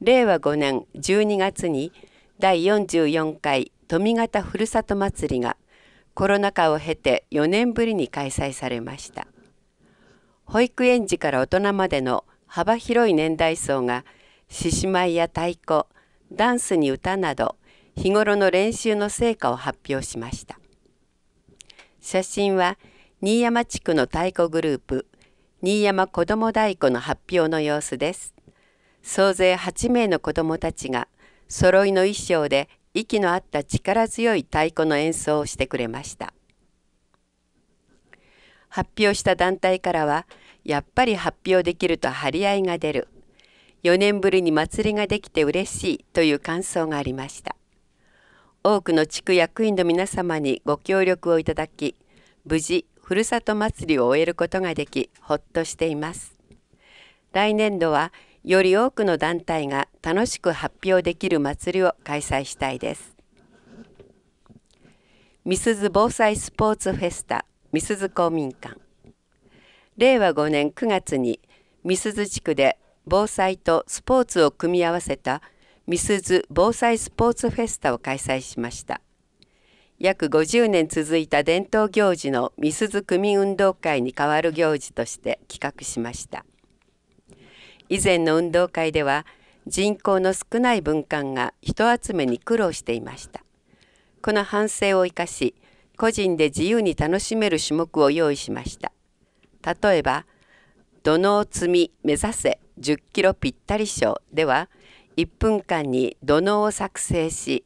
S3: 令和5年12月に第44回富形ふるさと祭りがコロナ禍を経て4年ぶりに開催されました保育園児から大人までの幅広い年代層が獅子舞や太鼓ダンスに歌など日頃の練習の成果を発表しました写真は新山地区の太鼓グループ新山こども太鼓の発表の様子です。総勢8名の子どもたちが揃いの衣装で息の合った力強い太鼓の演奏をしてくれました。発表した団体からはやっぱり発表できると張り合いが出る4年ぶりに祭りができて嬉しいという感想がありました多くの地区役員の皆様にご協力をいただき無事ふるさと祭りを終えることができほっとしています。来年度はより多くの団体が楽しく発表できる祭りを開催したいです。みすず防災スポーツフェスタみすず公民館令和5年9月にみすず地区で防災とスポーツを組み合わせたみすず防災スポーツフェスタを開催しました。約50年続いた伝統行事のみすず組運動会に代わる行事として企画しました以前の運動会では人口の少ない文官が人集めに苦労していましたこの反省を生かし個人で自由に楽しめる種目を用意しました例えば「土の積み目指せ10キロぴったり賞」では1分間に土のを作成し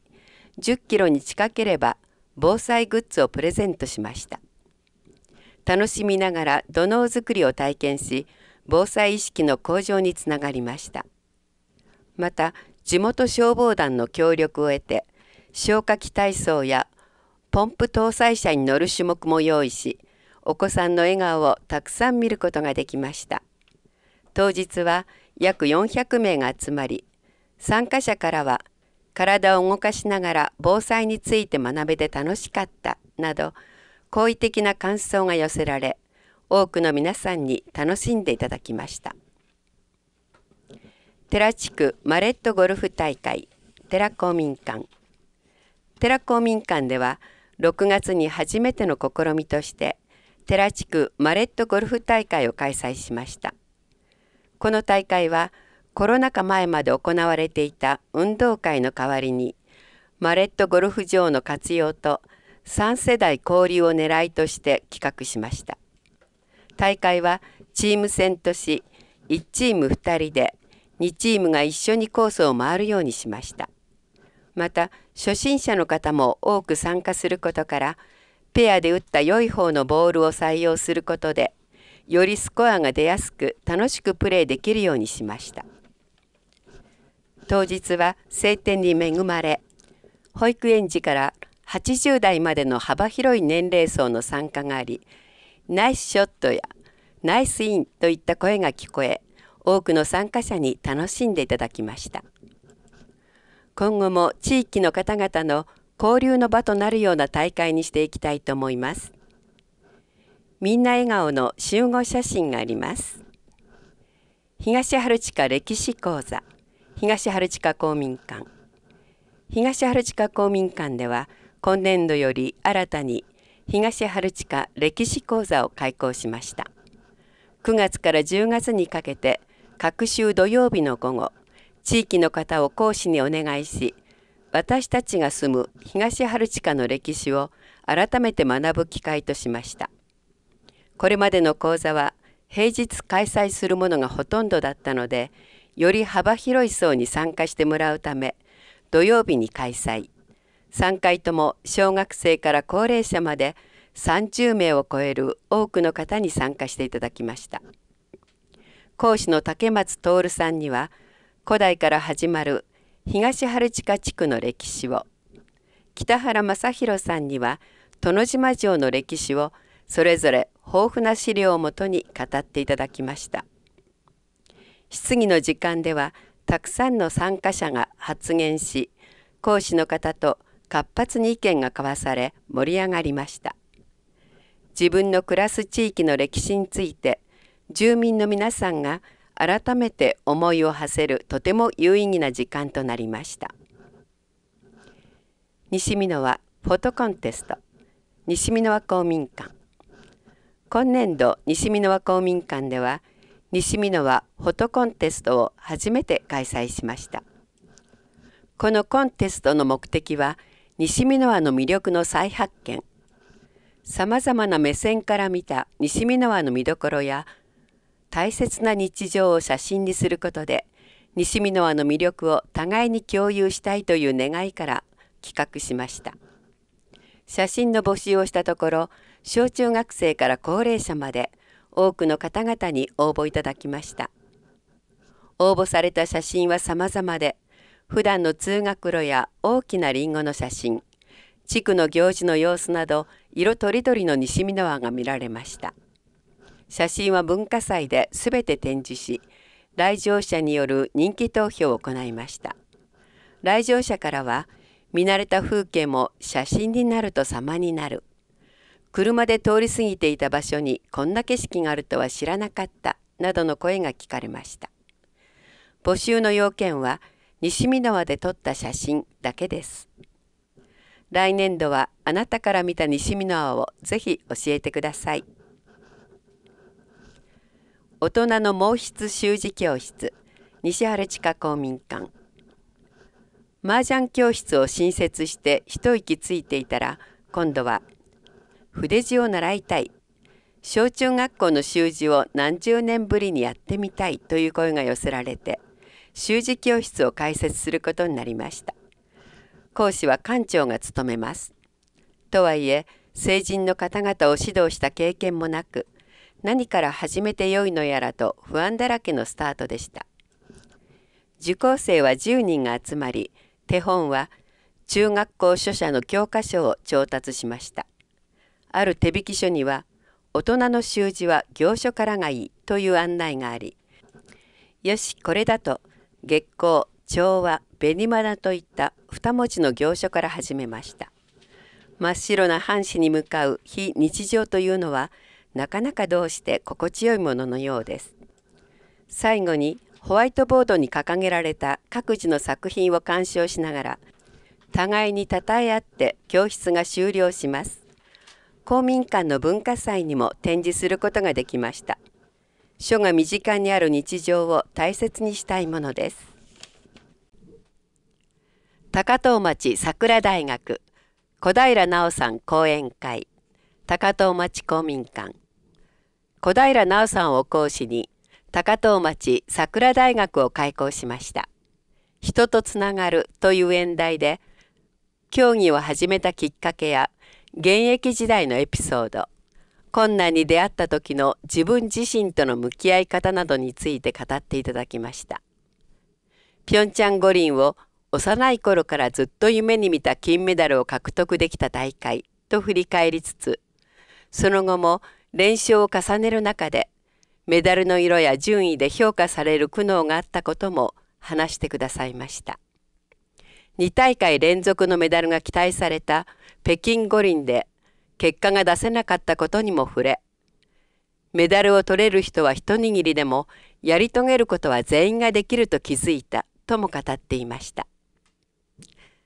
S3: 10キロに近ければ防災グッズをプレゼントしました楽しみながら土のう作りを体験し防災意識の向上につながりましたまた地元消防団の協力を得て消火器体操やポンプ搭載車に乗る種目も用意しお子さんの笑顔をたくさん見ることができました当日は約400名が集まり参加者からは体を動かしながら防災について学べて楽しかったなど好意的な感想が寄せられ多くの皆さんに楽しんでいただきました寺地区マレットゴルフ大会寺公民館寺公民館では6月に初めての試みとして寺地区マレットゴルフ大会を開催しましたこの大会は「コロナ禍前まで行われていた運動会の代わりにマレットゴルフ場の活用と3世代交流を狙いとして企画しました大会はチーム戦とし1チーム2人で2チームが一緒にコースを回るようにしましたまた初心者の方も多く参加することからペアで打った良い方のボールを採用することでよりスコアが出やすく楽しくプレーできるようにしました。当日は晴天に恵まれ保育園児から80代までの幅広い年齢層の参加がありナイスショットやナイスインといった声が聞こえ多くの参加者に楽しんでいただきました今後も地域の方々の交流の場となるような大会にしていきたいと思いますみんな笑顔の集合写真があります東春地歴史講座東春近公民館東春近公民館では今年度より新たに東春近歴史講座を開講しました9月から10月にかけて各週土曜日の午後地域の方を講師にお願いし私たちが住む東春近の歴史を改めて学ぶ機会としましたこれまでの講座は平日開催するものがほとんどだったのでより幅広い層に参加してもらうため土曜日に開催3回とも小学生から高齢者まで30名を超える多くの方に参加していただきました講師の竹松徹さんには古代から始まる東春近地区の歴史を北原正宏さんには殿島城の歴史をそれぞれ豊富な資料をもとに語っていただきました。質疑の時間ではたくさんの参加者が発言し講師の方と活発に意見が交わされ盛り上がりました自分の暮らす地域の歴史について住民の皆さんが改めて思いを馳せるとても有意義な時間となりました西美濃はフォトコンテスト西美濃和公民館今年度西美濃和公民館では「西美濃はフォトコンテストを初めて開催しましたこのコンテストの目的は西美濃の魅力の再発見さまざまな目線から見た西美濃の見どころや大切な日常を写真にすることで西美濃の魅力を互いに共有したいという願いから企画しました写真の募集をしたところ小中学生から高齢者まで多くの方々に応募いただきました応募された写真は様々で普段の通学路や大きなリンゴの写真地区の行事の様子など色とりどりの西美濃が見られました写真は文化祭で全て展示し来場者による人気投票を行いました来場者からは見慣れた風景も写真になると様になる車で通り過ぎていた場所にこんな景色があるとは知らなかったなどの声が聞かれました募集の要件は西見川で撮った写真だけです来年度はあなたから見た西見川をぜひ教えてください大人の毛筆習字教室西原地下公民館麻雀教室を新設して一息ついていたら今度は筆字を習いたい小中学校の習字を何十年ぶりにやってみたいという声が寄せられて習字教室を開設することになりました講師は館長が務めますとはいえ成人の方々を指導した経験もなく何から始めてよいのやらと不安だらけのスタートでした受講生は10人が集まり手本は中学校書写の教科書を調達しましたある手引き書には大人の習字は行書からがいいという案内がありよしこれだと月光調和紅花といった二文字の行書から始めました真っ白な半紙に向かう非日常というのはなかなかどうして心地よいもののようです最後にホワイトボードに掲げられた各自の作品を鑑賞しながら互いに称え合って教室が終了します公民館の文化祭にも展示することができました書が身近にある日常を大切にしたいものです高遠町桜大学小平直さん講演会高遠町公民館小平直さんを講師に高遠町桜大学を開校しました人とつながるという演題で競技を始めたきっかけや現役時代のエピソード困難に出会った時の自分自身との向き合い方などについて語っていただきましたピョンチャン五輪を幼い頃からずっと夢に見た金メダルを獲得できた大会と振り返りつつその後も連勝を重ねる中でメダルの色や順位で評価される苦悩があったことも話してくださいました2大会連続のメダルが期待された北京五輪で結果が出せなかったことにも触れメダルを取れる人は一握りでもやり遂げることは全員ができると気づいたとも語っていました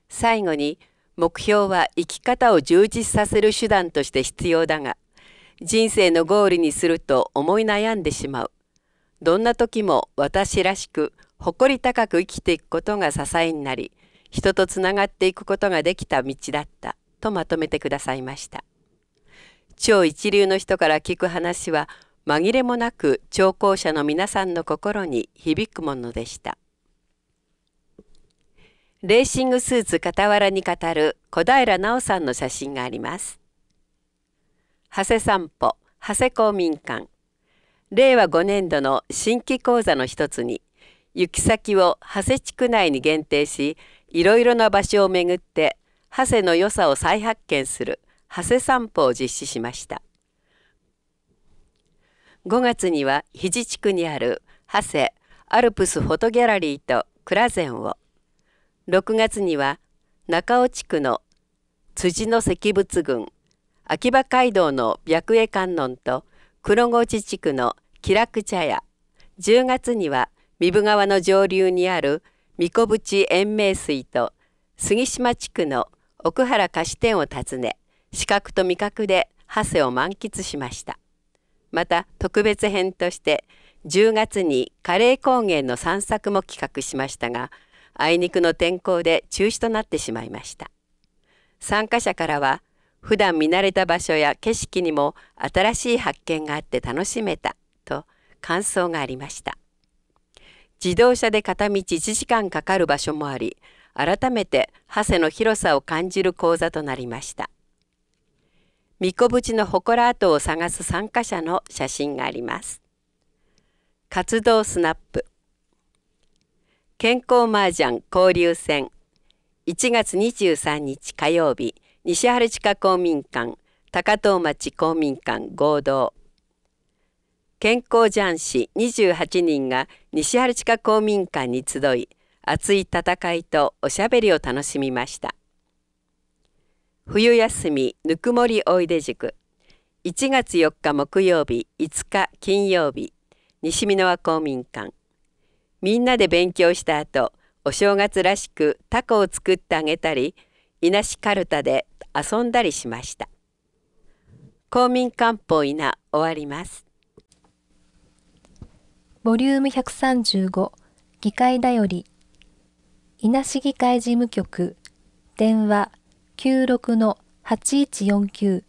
S3: 最後に目標は生き方を充実させる手段として必要だが人生のゴールにすると思い悩んでしまうどんな時も私らしく誇り高く生きていくことが支えになり人とつながっていくことができた道だったとまとめてくださいました超一流の人から聞く話は紛れもなく聴講者の皆さんの心に響くものでしたレーシングスーツ傍らに語る小平奈緒さんの写真があります長谷散歩長谷公民館令和5年度の新規講座の一つに行き先を長谷地区内に限定しいろいろな場所を巡って長谷の良さを再発見する長谷散歩を実施しました5月には肘地区にある長谷アルプスフォトギャラリーと蔵前を6月には中尾地区の辻の石仏群秋葉街道の白衣観音と黒河内地区の喜楽茶屋10月には三部川の上流にある三小淵延命水と杉島地区の奥原菓子店を訪ね視覚と味覚で長谷を満喫しましたまた特別編として10月にカレー高原の散策も企画しましたがあいにくの天候で中止となってしまいました参加者からは普段見慣れた場所や景色にも新しい発見があって楽しめたと感想がありました自動車で片道1時間かかる場所もあり改めて長谷の広さを感じる講座となりました。巫女淵の祠跡を探す参加者の写真があります。活動スナップ健康麻雀交流戦1月23日火曜日西原地下公民館高遠町公民館合同健康雀士28人が西原地下公民館に集い熱い戦いとおしゃべりを楽しみました冬休みぬくもりおいで塾1月4日木曜日5日金曜日西美濃和公民館みんなで勉強した後お正月らしくタコを作ってあげたり伊那市かるたで遊んだりしました公民館っぽいな終わります
S4: ボリューム135議会だより稲市議会事務局電話96 8149フ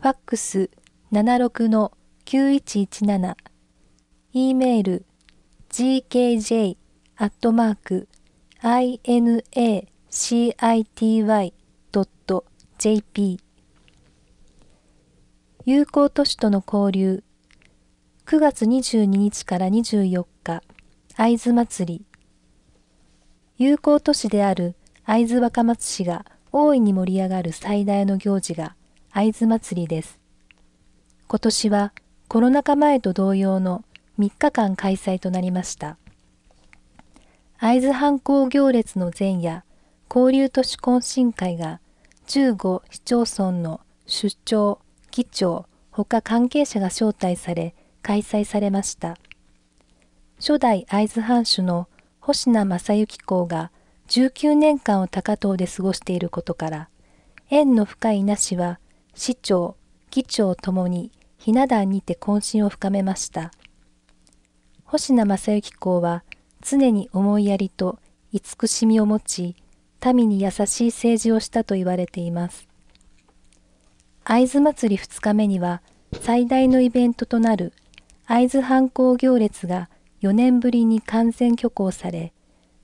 S4: ァックス76 9117 e メール gkj inacity.jp 友好都市との交流9月22日から24日会津祭り友好都市である会津若松市が大いに盛り上がる最大の行事が会津祭りです。今年はコロナ禍前と同様の3日間開催となりました。会津藩公行列の前夜、交流都市懇親会が15市町村の出張、議長、他関係者が招待され開催されました。初代会津藩主の星名正幸公が19年間を高遠で過ごしていることから、縁の深いな氏は市長、議長ともにひな壇にて懇親を深めました。星名正幸公は常に思いやりと慈しみを持ち、民に優しい政治をしたと言われています。会津祭り2日目には最大のイベントとなる会津藩行行列が4年ぶりに完全挙行され、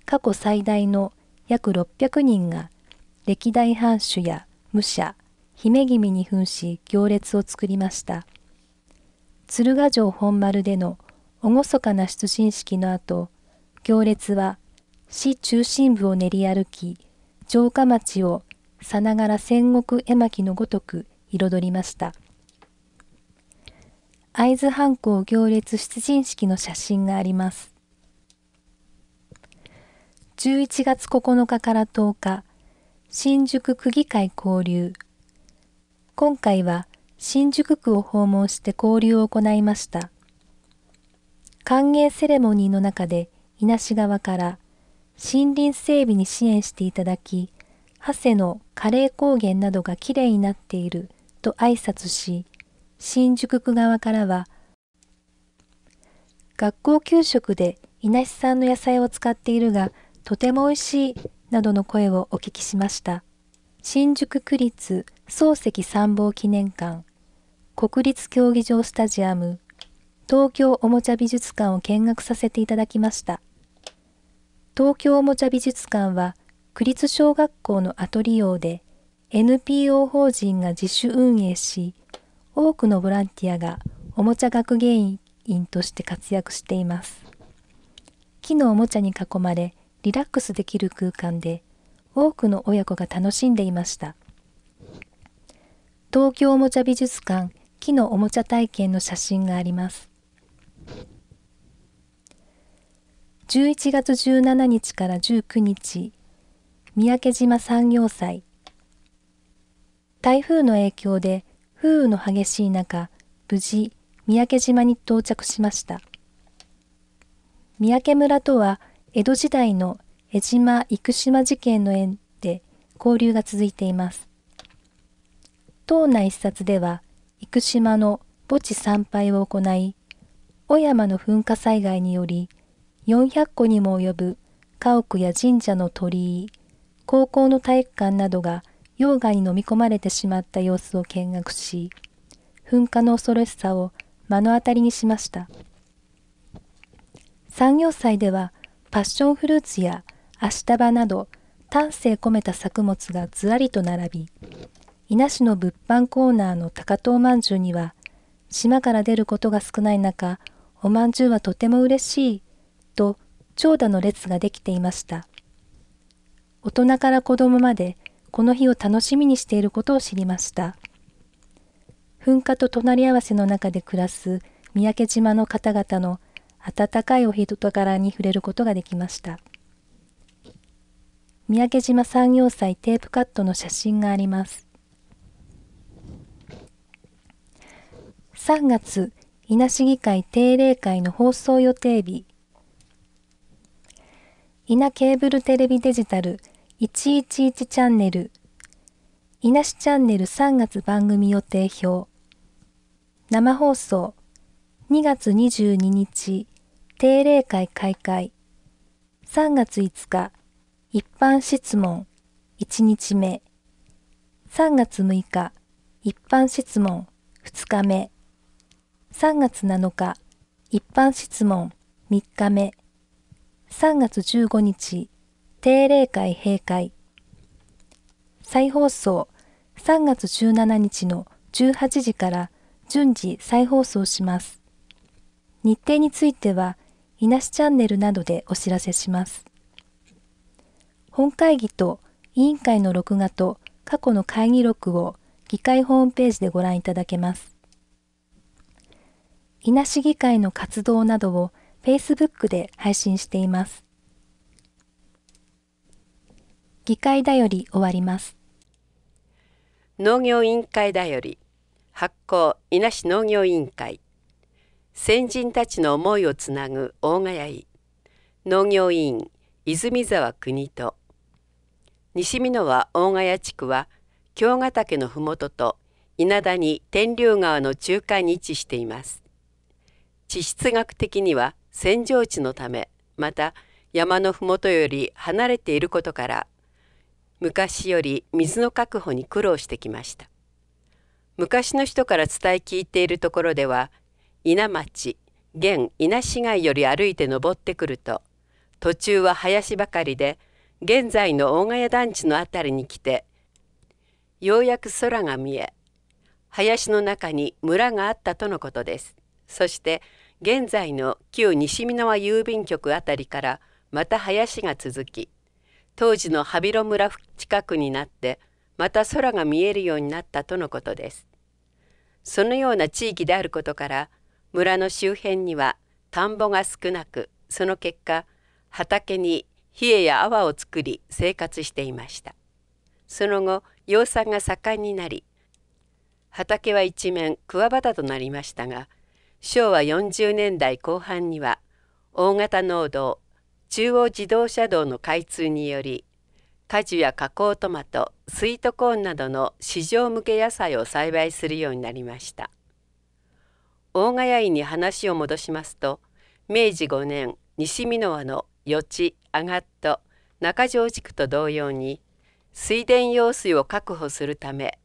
S4: 過去最大の約600人が歴代藩主や武者、姫君に扮し行列を作りました。鶴ヶ城本丸での厳かな出陣式の後、行列は市中心部を練り歩き、城下町をさながら戦国絵巻のごとく彩りました。会津藩校行列出陣式の写真があります。11月9日から10日、新宿区議会交流。今回は新宿区を訪問して交流を行いました。歓迎セレモニーの中で稲市側から森林整備に支援していただき、長谷のカレー高原などがきれいになっていると挨拶し、新宿区側からは、学校給食で稲志さんの野菜を使っているが、とても美味しい、などの声をお聞きしました。新宿区立漱石参謀記念館、国立競技場スタジアム、東京おもちゃ美術館を見学させていただきました。東京おもちゃ美術館は、区立小学校の後利用で、NPO 法人が自主運営し、多くのボランティアがおもちゃ学芸員として活躍しています木のおもちゃに囲まれリラックスできる空間で多くの親子が楽しんでいました東京おもちゃ美術館木のおもちゃ体験の写真があります11月17日から19日三宅島産業祭台風の影響で風雨の激しい中、無事、三宅島に到着しました。三宅村とは、江戸時代の江島生島事件の縁で交流が続いています。島内一冊では、生島の墓地参拝を行い、小山の噴火災害により、400個にも及ぶ家屋や神社の鳥居、高校の体育館などが溶岩に飲み込まれてしまった様子を見学し、噴火の恐ろしさを目の当たりにしました。産業祭ではパッションフルーツやアシタバなど丹精込めた作物がずらりと並び、伊那市の物販コーナーの高遠まんじゅうには、島から出ることが少ない中、おまんじゅうはとても嬉しい、と長蛇の列ができていました。大人から子供まで、この日を楽しみにしていることを知りました。噴火と隣り合わせの中で暮らす三宅島の方々の温かいお人柄に触れることができました。三宅島産業祭テープカットの写真があります。3月稲市議会定例会の放送予定日稲ケーブルテレビデジタル111チャンネル、いなしチャンネル3月番組予定表、生放送、2月22日、定例会開会、3月5日、一般質問、1日目、3月6日、一般質問、2日目、3月7日、一般質問、3日目、3月15日、定例会閉会再放送3月17日の18時から順次再放送します日程については、いなしチャンネルなどでお知らせします。本会議と委員会の録画と過去の会議録を議会ホームページでご覧いただけます。伊那市議会の活動などを Facebook で配信しています。議会だより終わります。
S3: 農業委員会だより発行伊那市農業委員会先人たちの思いをつなぐ大賀屋井農業委員泉沢国と西美濃は大賀屋地区は京ヶ岳の麓と稲田に天竜川の中間に位置しています。地質学的には扇状地のためまた山の麓より離れていることから昔より水の確保に苦労してきました昔の人から伝え聞いているところでは稲町現稲市街より歩いて登ってくると途中は林ばかりで現在の大ヶ谷団地の辺りに来てようやく空が見え林の中に村があったとのことですそして現在の旧西箕輪郵便局あたりからまた林が続き当時のハビロ村近くになってまた空が見えるようになったとのことですそのような地域であることから村の周辺には田んぼが少なくその結果畑に冷えや泡を作り生活していましたその後養蚕が盛んになり畑は一面桑畑となりましたが昭和40年代後半には大型農道中央自動車道の開通により果樹や加工トマトスイートコーンなどの市場向け野菜を栽培するようになりました大賀屋院に話を戻しますと明治5年西美濃和の余地上がっと中条地区と同様に水田用水を確保するため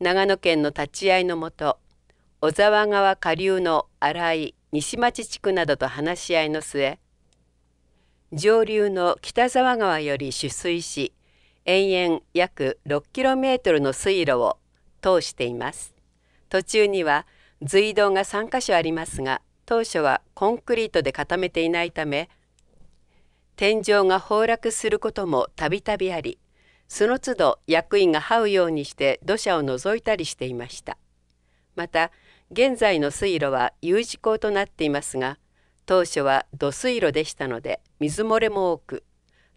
S3: 長野県の立ち会いのもと小沢川下流の荒井西町地区などと話し合いの末上流の北沢川より取水し延々約 6km の水路を通しています途中には隧道が3か所ありますが当初はコンクリートで固めていないため天井が崩落することもたびたびありその都度役員が這うようにして土砂を除いたりしていましたまた現在の水路は U 字工となっていますが当初は土水路でしたので水漏れも多く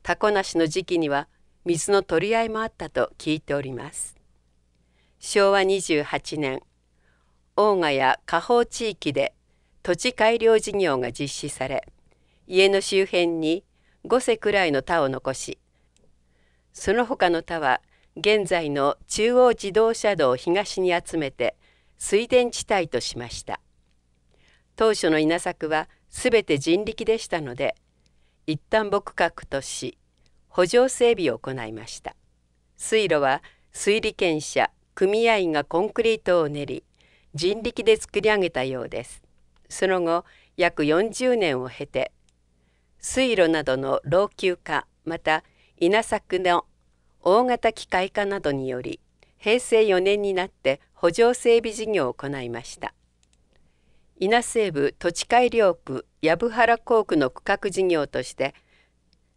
S3: タコなしの時期には水の取り合いもあったと聞いております昭和28年大賀や下方地域で土地改良事業が実施され家の周辺に5世くらいの田を残しその他の田は現在の中央自動車道東に集めて水田地帯としました当初の稲作は全て人力でしたので一旦牧閣とし補助整備を行いました水路は水利権者組合員がコンクリートを練り人力で作り上げたようですその後約40年を経て水路などの老朽化また稲作の大型機械化などにより平成4年になって補助整備事業を行いました稲西部土地改良区藪原工区の区画事業として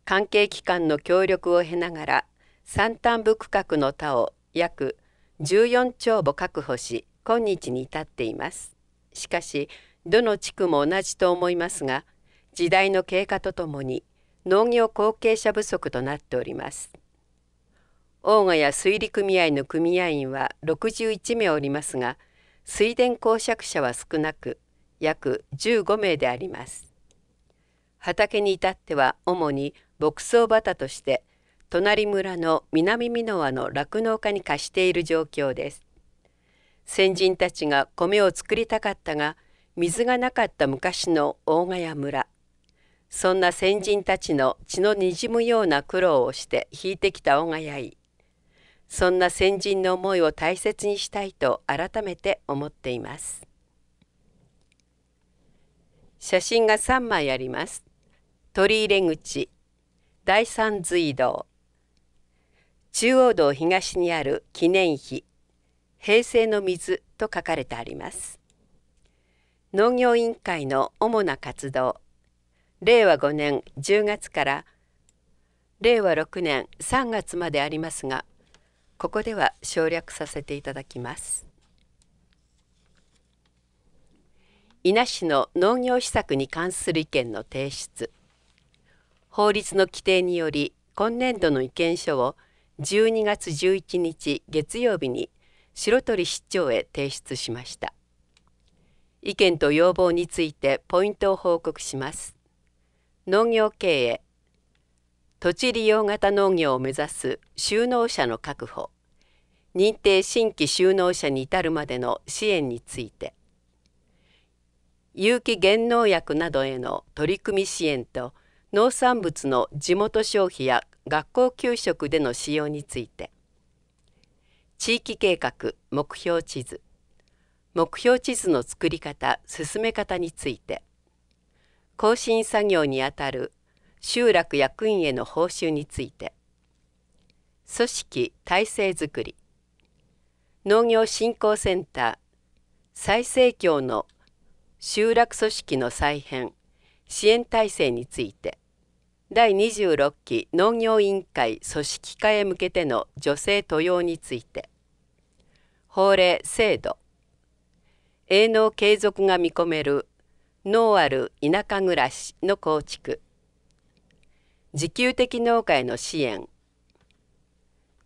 S3: 関係機関の協力を経ながら山端部区画の他を約14兆母確保し今日に至っていますしかしどの地区も同じと思いますが時代の経過とともに農業後継者不足となっております大賀や水利組合の組合員は61名おりますが水田公爵者は少なく約15名であります。畑に至っては主に牧草畑として隣村の南美濃和の酪農家に貸している状況です。先人たちが米を作りたかったが水がなかった昔の大ヶ谷村そんな先人たちの血のにじむような苦労をして引いてきた大ヶ谷いそんな先人の思いを大切にしたいと改めて思っています。写真が3枚あります。鳥入れ口、第三隧道、中央道東にある記念碑、平成の水と書かれてあります。農業委員会の主な活動、令和5年10月から令和6年3月までありますが、ここでは省略させていただきます。伊那市の農業施策に関する意見の提出法律の規定により今年度の意見書を12月11日月曜日に白鳥市長へ提出しました意見と要望についてポイントを報告します農業経営土地利用型農業を目指す就農者の確保認定新規就農者に至るまでの支援について有機減農薬などへの取り組み支援と農産物の地元消費や学校給食での使用について地域計画目標地図目標地図の作り方進め方について更新作業にあたる集落役員への報酬について組織体制づくり農業振興センター再生協の集落組織の再編支援体制について第26期農業委員会組織化へ向けての女性登用について法令制度営農継続が見込める農ある田舎暮らしの構築自給的農家への支援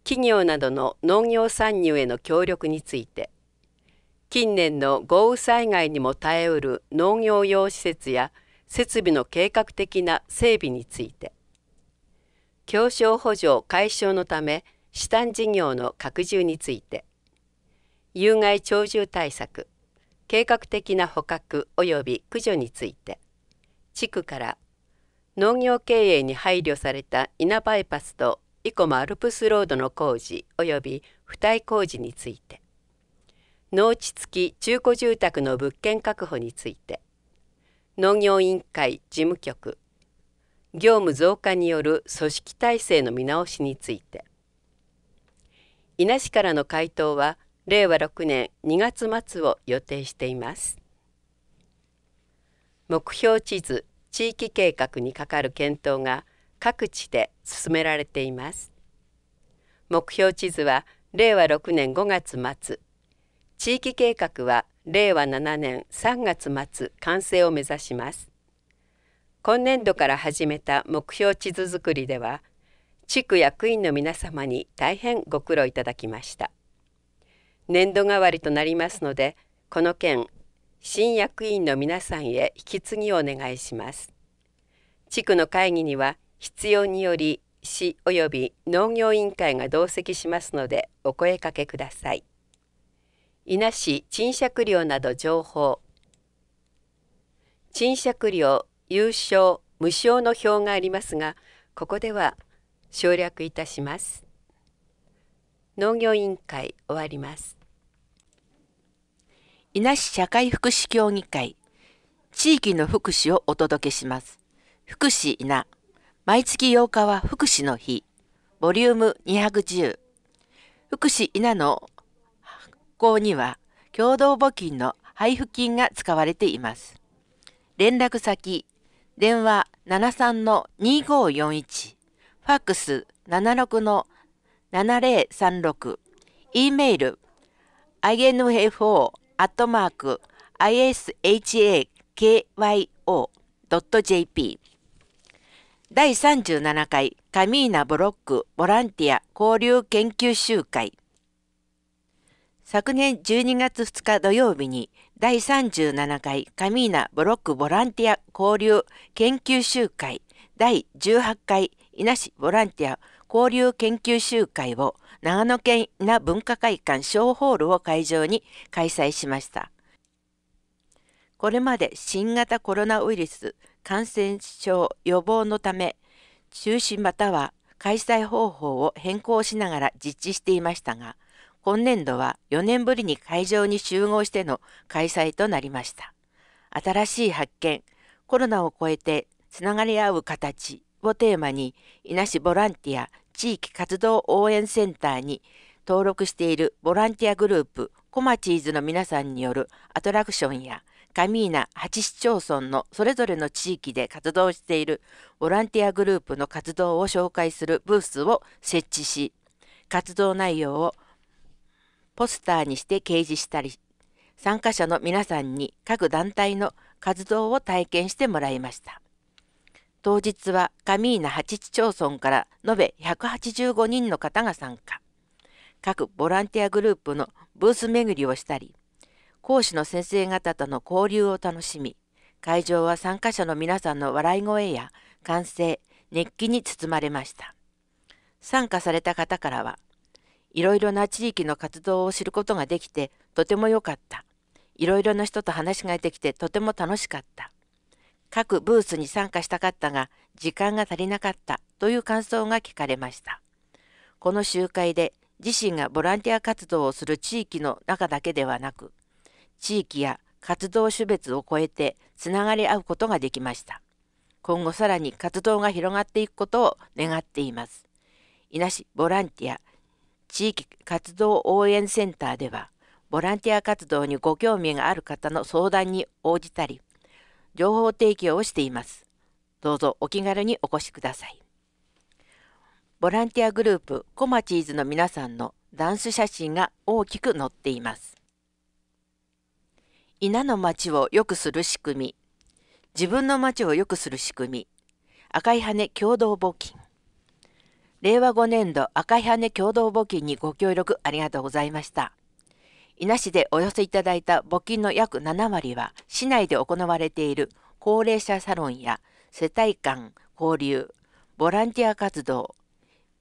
S3: 企業などの農業参入への協力について近年の豪雨災害にも耐えうる農業用施設や設備の計画的な整備について狭小補助解消のため資産事業の拡充について有害鳥獣対策計画的な捕獲及び駆除について地区から農業経営に配慮された稲バイパスと生駒アルプスロードの工事及び付帯工事について農地付き中古住宅の物件確保について農業委員会事務局業務増加による組織体制の見直しについて伊那市からの回答は令和6年2月末を予定しています目標地図地域計画に係る検討が各地で進められています目標地図は令和6年5月末地域計画は令和7年3月末完成を目指します。今年度から始めた目標地図づくりでは、地区役員の皆様に大変ご苦労いただきました。年度代わりとなりますので、この件、新役員の皆さんへ引き継ぎをお願いします。地区の会議には必要により市及び農業委員会が同席しますのでお声かけください。伊那市賃借料など情報賃借料有償無償の表がありますがここでは省略いたします
S5: 農業委員会終わります伊那市社会福祉協議会地域の福祉をお届けします福祉伊那毎月8日は福祉の日ボリューム210福祉稲の行には共同募金の配布金が使われています。連絡先、電話73-2541、ファックス76-7036、E メール info.ishakyo.jp 第37回カミーナブロックボランティア交流研究集会昨年12月2日土曜日に第37回カミーナブロックボランティア交流研究集会第18回稲市ボランティア交流研究集会を長野県稲文化会館小ホールを会場に開催しました。これまで新型コロナウイルス感染症予防のため中止または開催方法を変更しながら実施していましたが今年度は4年ぶりに会場に集合しての開催となりました。新しい発見、コロナを超えてつながり合う形をテーマに、伊那市ボランティア地域活動応援センターに登録しているボランティアグループコマチーズの皆さんによるアトラクションやカミーナ8市町村のそれぞれの地域で活動しているボランティアグループの活動を紹介するブースを設置し活動内容をポスターにして掲示したり、参加者の皆さんに各団体の活動を体験してもらいました。当日はカミーナ8市町村から延べ185人の方が参加。各ボランティアグループのブース巡りをしたり、講師の先生方との交流を楽しみ、会場は参加者の皆さんの笑い声や歓声、熱気に包まれました。参加された方からは、いろいろな地域の活動を知ることができてとても良かった。いろいろな人と話ができてとても楽しかった。各ブースに参加したかったが時間が足りなかったという感想が聞かれました。この集会で自身がボランティア活動をする地域の中だけではなく地域や活動種別を超えてつながり合うことができました。今後さらに活動が広がっていくことを願っています。伊那市ボランティア地域活動応援センターでは、ボランティア活動にご興味がある方の相談に応じたり、情報提供をしています。どうぞお気軽にお越しください。ボランティアグループコマチーズの皆さんのダンス写真が大きく載っています。稲の町を良くする仕組み、自分の町を良くする仕組み、赤い羽共同募金。令和5年度赤羽共同募金にご協力ありがとうございました。伊那市でお寄せいただいた募金の約7割は市内で行われている高齢者サロンや世帯間交流、ボランティア活動、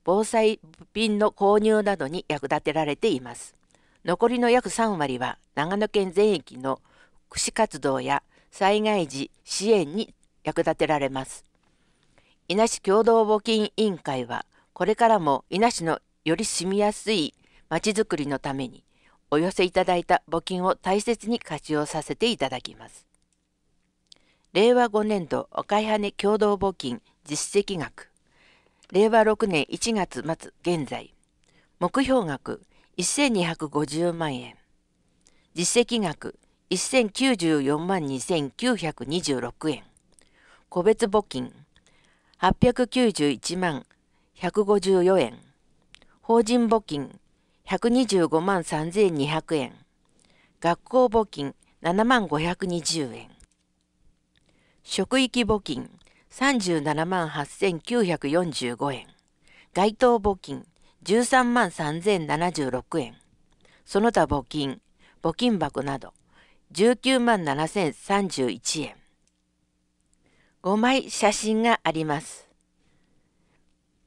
S5: 防災品の購入などに役立てられています。残りの約3割は長野県全域の福祉活動や災害時支援に役立てられます。伊那市共同募金委員会はこれからも伊那市のより住みやすい町づくりのためにお寄せいただいた募金を大切に活用させていただきます。令和5年度お買い跳ね共同募金実績額令和6年1月末現在目標額1250万円実績額1094万2926円個別募金891万154円、法人募金125万3200円、学校募金7万520円、職域募金37万8945円、該当募金13万3076円、その他募金、募金箱など19万7031円。5枚写真があります。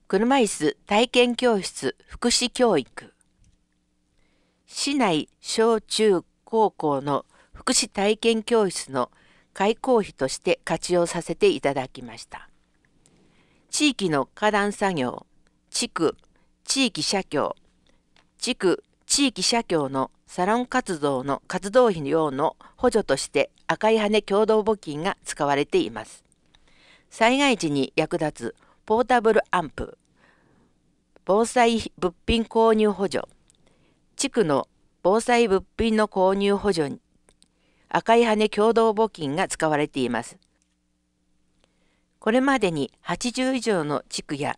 S5: 車椅子体験教室福祉教育市内小中高校の福祉体験教室の開校費として活用させていただきました地域の花壇作業地区地域社協地区地域社協のサロン活動の活動費用の補助として赤い羽共同募金が使われています災害時に役立つポータブルアンプ、防災物品購入補助、地区の防災物品の購入補助に赤い羽共同募金が使われています。これまでに80以上の地区や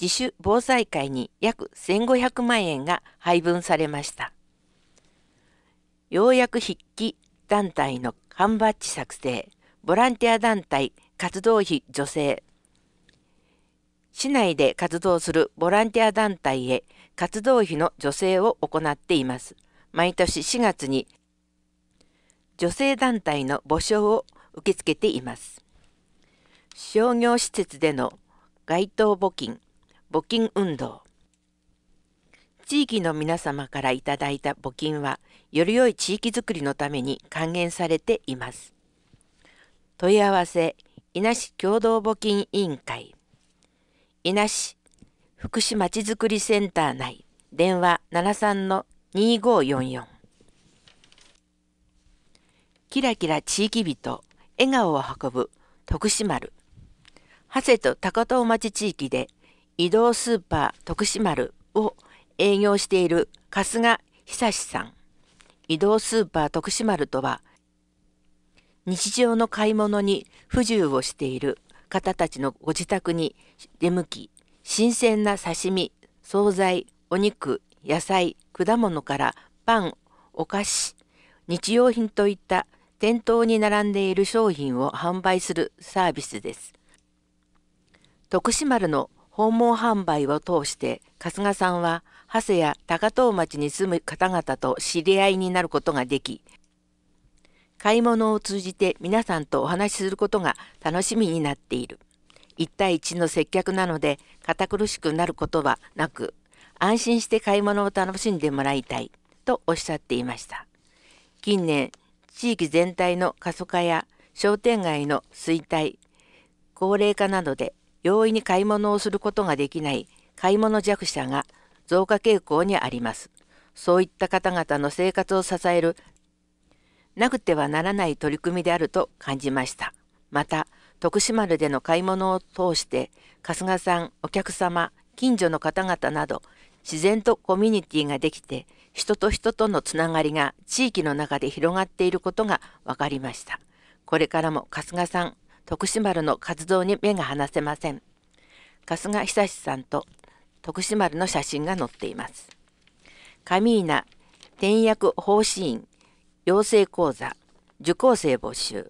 S5: 自主防災会に約1500万円が配分されました。ようやく筆記団体の缶バッジ作成、ボランティア団体活動費助成、市内で活動するボランティア団体へ活動費の助成を行っています。毎年4月に女性団体の募集を受け付けています。商業施設での街頭募金、募金運動。地域の皆様からいただいた募金は、より良い地域づくりのために還元されています。問い合わせ、伊那市共同募金委員会。伊那市福祉まちづくりセンター内電話73-2544キラキラ地域人笑顔を運ぶ徳島丸長谷と高遠町地域で移動スーパー徳島丸を営業している春日久さん移動スーパー徳島丸とは日常の買い物に不自由をしている方たちのご自宅に出向き新鮮な刺身惣菜お肉野菜果物からパンお菓子日用品といった店頭に並んでいる商品を販売するサービスです徳島丸の訪問販売を通して春日さんは長谷や高遠町に住む方々と知り合いになることができ買い物を通じて皆さんとお話しすることが楽しみになっている。1対1の接客なので堅苦しくなることはなく、安心して買い物を楽しんでもらいたいとおっしゃっていました。近年、地域全体の過疎化や商店街の衰退、高齢化などで容易に買い物をすることができない買い物弱者が増加傾向にあります。そういった方々の生活を支えるなくてはならない取り組みであると感じました。また、徳島での買い物を通して、春日さん、お客様、近所の方々など、自然とコミュニティができて、人と人とのつながりが地域の中で広がっていることが分かりました。これからも春日さん、徳島丸の活動に目が離せません。春日久さんと徳島丸の写真が載っています。上稲天薬奉仕院養成講座受講生募集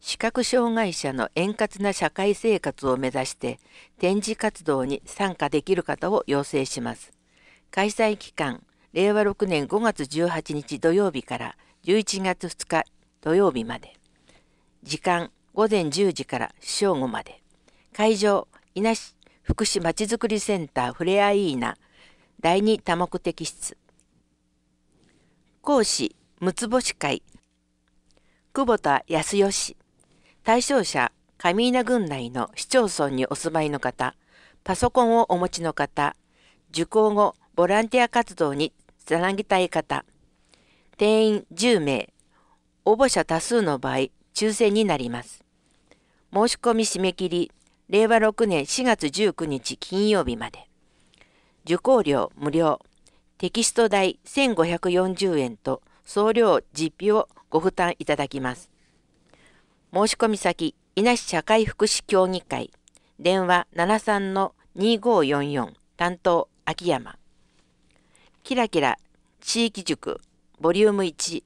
S5: 視覚障害者の円滑な社会生活を目指して展示活動に参加できる方を要請します開催期間令和6年5月18日土曜日から11月2日土曜日まで時間午前10時から正午まで会場稲市福祉まちづくりセンターふれあいいな第2多目的室講師六つ星会久保田康義対象者上稲郡内の市町村にお住まいの方パソコンをお持ちの方受講後ボランティア活動につなぎたい方定員10名応募者多数の場合抽選になります申し込み締め切り令和6年4月19日金曜日まで受講料無料テキスト代1540円と送料実費をご負担いただきます。申し込み先、稲市社会福祉協議会、電話73-2544、担当、秋山。キラキラ、地域塾、ボリューム1、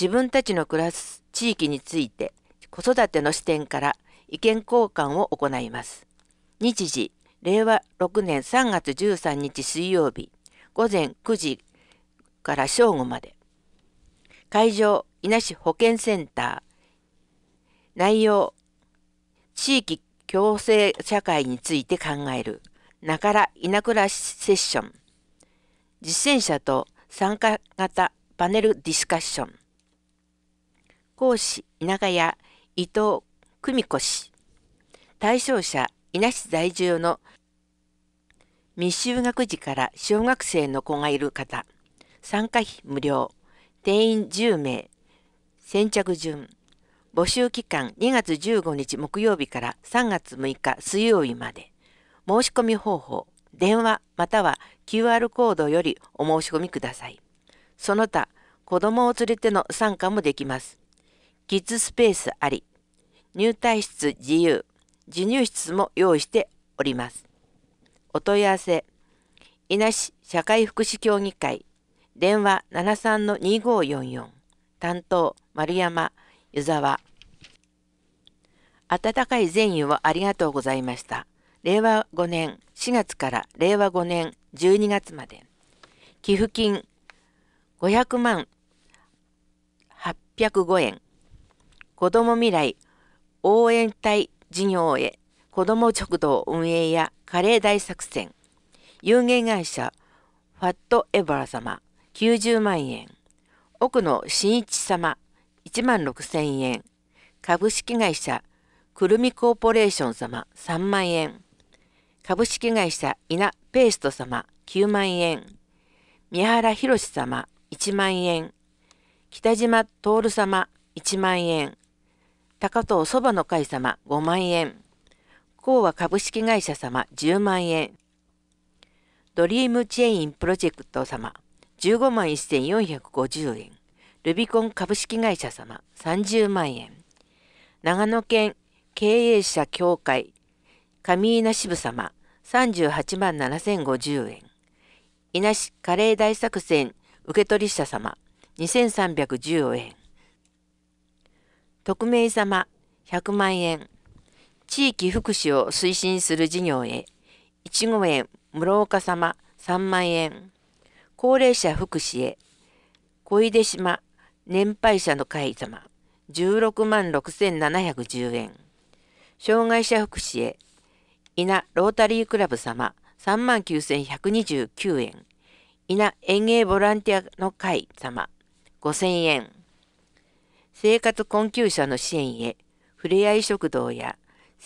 S5: 自分たちの暮らす地域について、子育ての視点から意見交換を行います。日時、令和6年3月13日水曜日、午前9時から正午まで。会場、伊那市保健センター。内容、地域共生社会について考える。なから稲倉セッション。実践者と参加型パネルディスカッション。講師、稲舎屋、伊藤久美子氏。対象者、稲市在住の未就学児から小学生の子がいる方、参加費無料、定員10名、先着順、募集期間2月15日木曜日から3月6日水曜日まで、申し込み方法、電話または QR コードよりお申し込みください。その他、子供を連れての参加もできます。キッズスペースあり、入退室自由、授乳室も用意しております。お問い合わせ、伊那市社会福祉協議会、電話73-2544、担当丸山、湯沢。温かい善意をありがとうございました。令和5年4月から令和5年12月まで、寄付金500万805円、子ども未来応援隊事業へ子ども食堂運営やカレー大作戦、有限会社ファットエバラ様90万円、奥野真一様1万6千円、株式会社くるみコーポレーション様3万円、株式会社稲ペースト様9万円、三原博様1万円、北島徹様1万円、高藤そばの会様5万円、コは株式会社様10万円。ドリームチェインプロジェクト様15万1450円。ルビコン株式会社様30万円。長野県経営者協会上稲支部様38万7050円。稲市カレー大作戦受取者様2 3 1 0円。匿名様100万円。地域福祉を推進する事業へ、いちご園室岡様3万円、高齢者福祉へ、小出島年配者の会様16万6710円、障害者福祉へ、稲ロータリークラブ様3万9129円、稲園芸ボランティアの会様5000円、生活困窮者の支援へ、ふれあい食堂や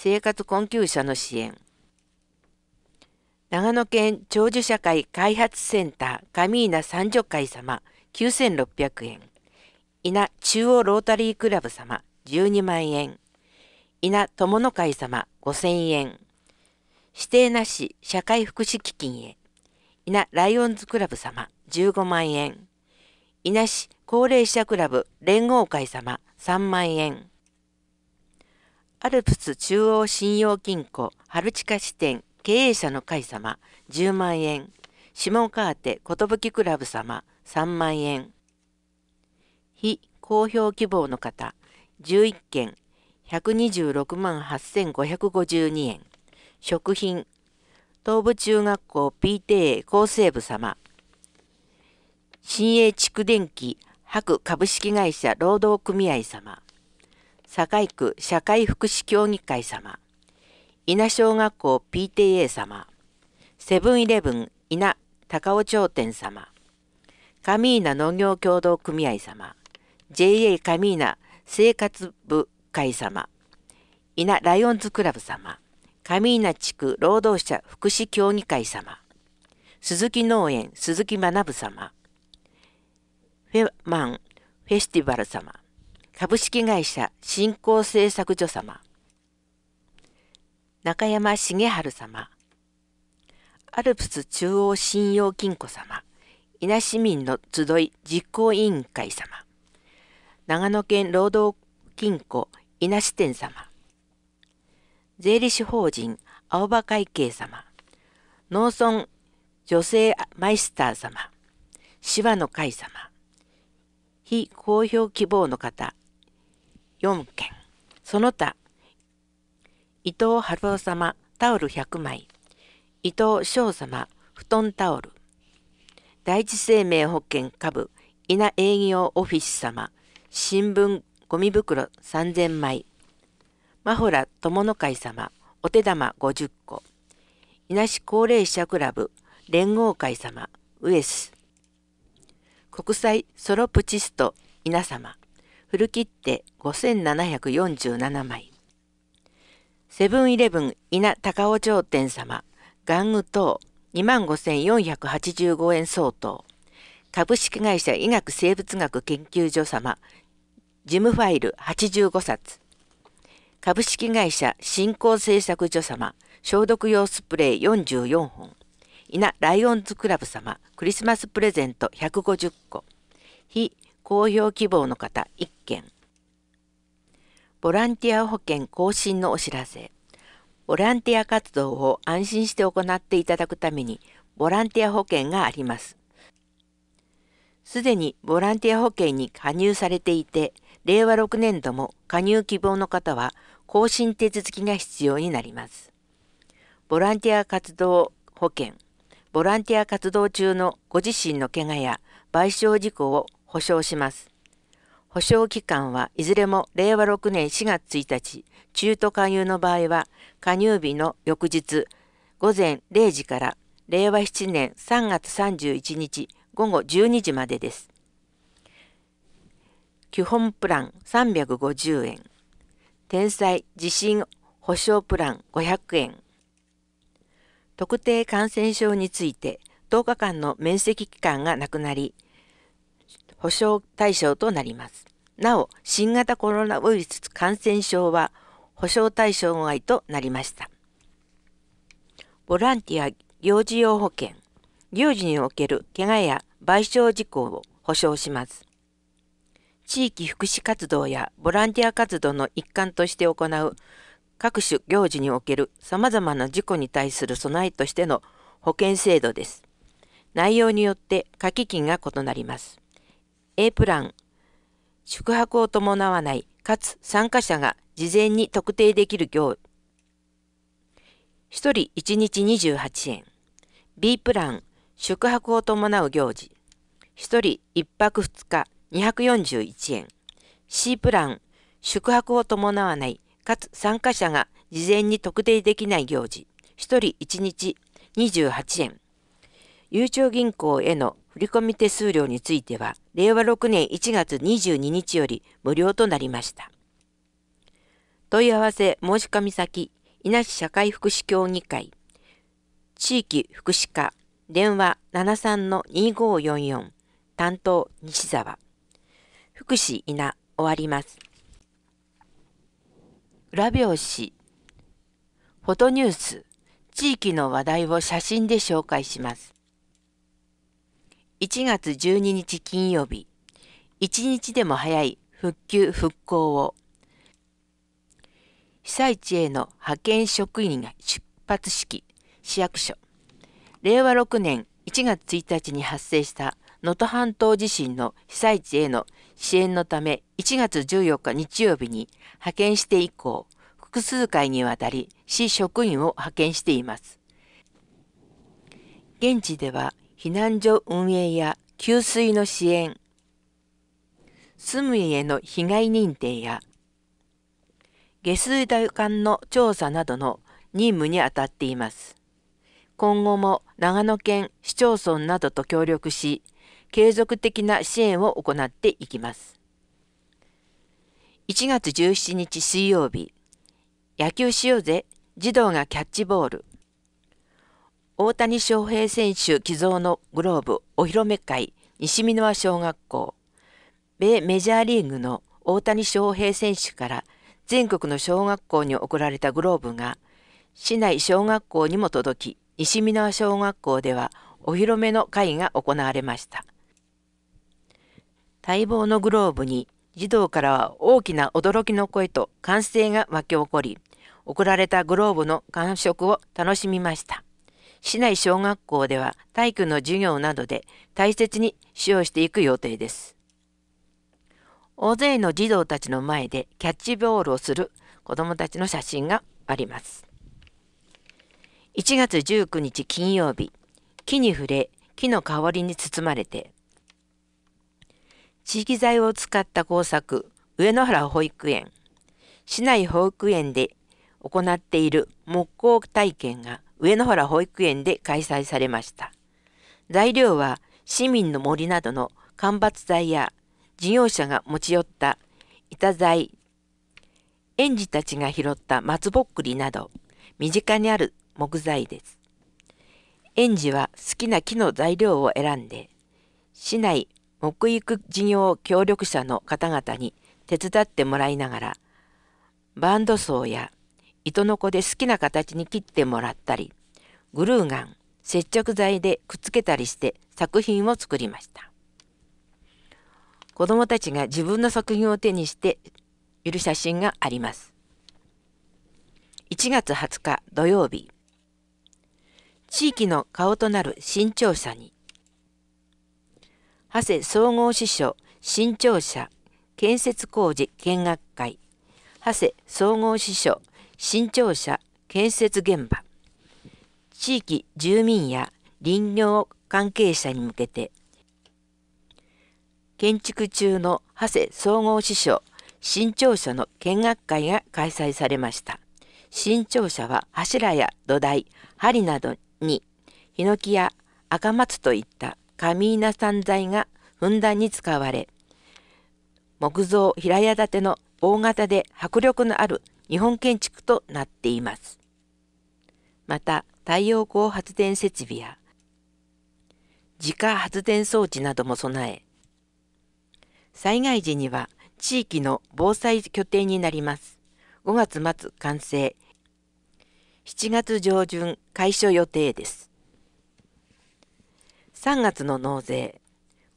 S5: 生活困窮者の支援。長野県長寿社会開発センターカミーナ三女会様9600円。稲中央ロータリークラブ様12万円。稲友の会様5000円。指定なし社会福祉基金へ。稲ライオンズクラブ様15万円。稲市高齢者クラブ連合会様3万円。アルプス中央信用金庫春地下支店経営者の会様10万円下岡宛寿クラブ様3万円非公表希望の方11件126万8552円食品東部中学校 PTA 厚生部様新栄蓄電機白株式会社労働組合様堺区社会福祉協議会様、稲小学校 PTA 様、セブンイレブン稲高尾町店様、上稲農業協同組合様、JA 上稲生活部会様、稲ライオンズクラブ様、上稲地区労働者福祉協議会様、鈴木農園鈴木学様、フェマンフェスティバル様、株式会社振興製作所様中山茂春様アルプス中央信用金庫様伊那市民の集い実行委員会様長野県労働金庫伊那支店様税理士法人青葉会計様農村女性マイスター様芝野会様非公表希望の方4件、その他、伊藤春夫様、タオル100枚、伊藤翔様、布団タオル、第一生命保険株、稲営業オフィス様、新聞ゴミ袋3000枚、マホラ友の会様、お手玉50個、稲市高齢者クラブ、連合会様、ウエス、国際ソロプチスト、稲様、古り切って5747枚。セブンイレブン稲高尾頂店様、玩具等25,485円相当。株式会社医学生物学研究所様、事務ファイル85冊。株式会社振興製作所様、消毒用スプレー44本。稲ライオンズクラブ様、クリスマスプレゼント150個。非公表希望の方1件ボランティア保険更新のお知らせボランティア活動を安心して行っていただくためにボランティア保険がありますすでにボランティア保険に加入されていて令和6年度も加入希望の方は更新手続きが必要になりますボランティア活動保険ボランティア活動中のご自身の怪我や賠償事故を保証します。保証期間はいずれも令和6年4月1日、中途加入の場合は、加入日の翌日午前0時から令和7年3月31日午後12時までです。基本プラン350円、天才地震保証プラン500円、特定感染症について10日間の面積期間がなくなり、保障対象となります。なお、新型コロナウイルス感染症は保障対象外となりました。ボランティア行事用保険、行事における怪我や賠償事項を保障します。地域福祉活動やボランティア活動の一環として行う各種行事における様々な事故に対する備えとしての保険制度です。内容によって掛け金が異なります。A プラン、宿泊を伴わない、かつ参加者が事前に特定できる業、1人1日28円。B プラン、宿泊を伴う行事。1人1泊2日241円。C プラン、宿泊を伴わない、かつ参加者が事前に特定できない行事。1人1日28円。ゆうちょ銀行への振込手数料については、令和6年1月22日より無料となりました。問い合わせ申し込み先、稲市社会福祉協議会、地域福祉課、電話73-2544、担当西沢。福祉稲、終わります。裏表紙、フォトニュース、地域の話題を写真で紹介します。1月12日金曜日、一日でも早い復旧・復興を、被災地への派遣職員が出発式、市役所、令和6年1月1日に発生した能登半島地震の被災地への支援のため1月14日日曜日に派遣して以降、複数回にわたり市職員を派遣しています。現地では避難所運営や給水の支援、住む家の被害認定や、下水道管の調査などの任務にあたっています。今後も長野県市町村などと協力し、継続的な支援を行っていきます。1月17日水曜日、野球しようぜ、児童がキャッチボール。大谷翔平選手寄贈のグローブお披露目会西箕輪小学校米メジャーリーグの大谷翔平選手から全国の小学校に贈られたグローブが市内小学校にも届き西箕輪小学校ではお披露目の会が行われました待望のグローブに児童からは大きな驚きの声と歓声が沸き起こり贈られたグローブの感触を楽しみました市内小学校では体育の授業などで大切に使用していく予定です。大勢の児童たちの前でキャッチボールをする子どもたちの写真があります。1月19日金曜日、木に触れ、木の香りに包まれて、地域材を使った工作、上野原保育園、市内保育園で行っている木工体験が上野原保育園で開催されました。材料は市民の森などの間伐材や事業者が持ち寄った板材、園児たちが拾った松ぼっくりなど身近にある木材です。園児は好きな木の材料を選んで市内木育事業協力者の方々に手伝ってもらいながらバンド層や糸のこで好きな形に切ってもらったりグルーガン接着剤でくっつけたりして作品を作りました子供たちが自分の作品を手にしている写真があります1月20日土曜日地域の顔となる新庁舎に長谷総合司書新庁舎建設工事見学会長谷総合司書新庁舎建設現場地域住民や林業関係者に向けて建築中の長谷総合師匠新庁舎の見学会が開催されました新庁舎は柱や土台針などにヒノキや赤松といった紙稲散材がふんだんに使われ木造平屋建ての大型で迫力のある日本建築となっています。また、太陽光発電設備や自家発電装置なども備え、災害時には地域の防災拠点になります。5月末完成、7月上旬開所予定です。3月の納税、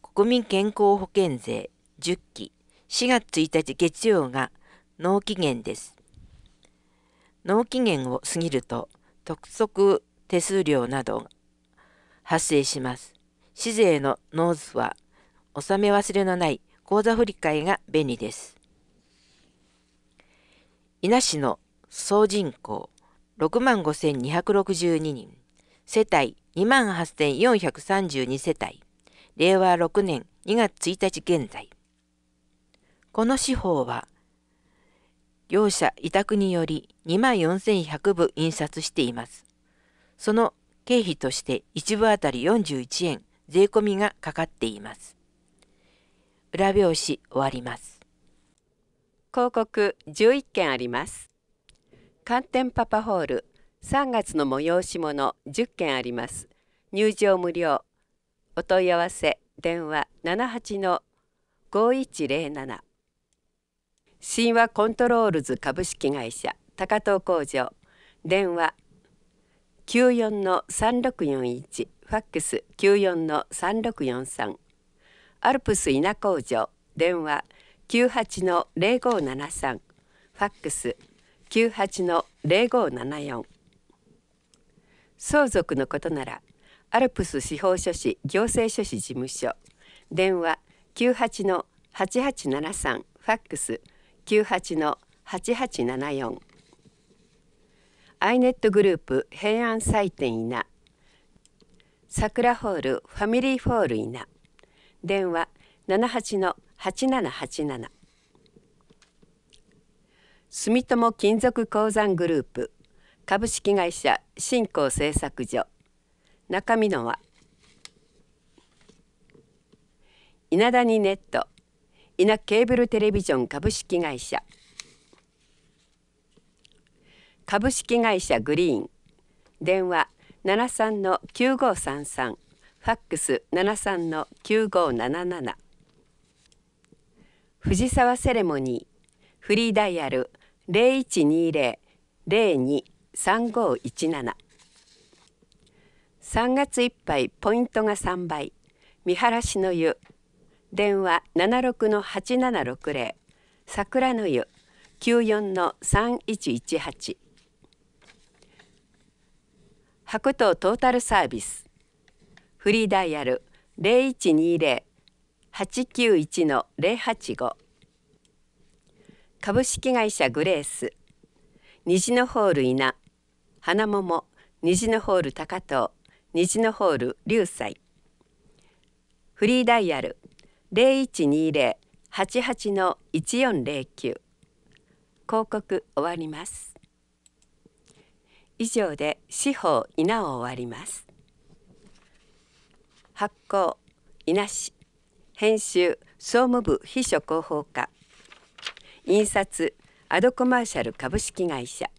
S5: 国民健康保険税10期、4月1日月曜が納期限です。納期限を過ぎると督促手数料など発生します。市税の納付は納め忘れのない口座振替が便利です。伊那市の総人口6万5262人、世帯2万8432世帯、令和6年2月1日現在。この司法は業者委託により24,100部印刷しています。その経費として1部あたり41円税込みがかかっています。裏表紙終わります。広告11件あります。
S3: 寒天パパホール3月の催し物10件あります。入場無料。お問い合わせ電話78の5107神話コントロールズ株式会社高藤工場電話94の3641ファックス94の3643アルプス稲工場電話98の0573ファックス98の0574相続のことならアルプス司法書士行政書士事務所電話98の8873ファックス九八の八八七四。アイネットグループ平安祭典稲桜ホールファミリーホール稲電話78の8787住友金属鉱山グループ株式会社新興製作所中身のは稲谷ネット伊ケーブルテレビジョン株式会社株式会社グリーン電話73の9533ファックス73の9577藤沢セレモニーフリーダイヤル0120-02-3517 3月いっぱいポイントが3倍見晴らしの湯電話76の8760桜の湯94の3118白桃トータルサービスフリーダイヤル0120-891の085株式会社グレース虹のホール稲花桃虹のホール高藤虹のホール龍斎フリーダイヤル零一二零八八の一四零九。広告終わります。以上で司法稲を終わります。発行稲氏編集総務部秘書広報課印刷アドコマーシャル株式会社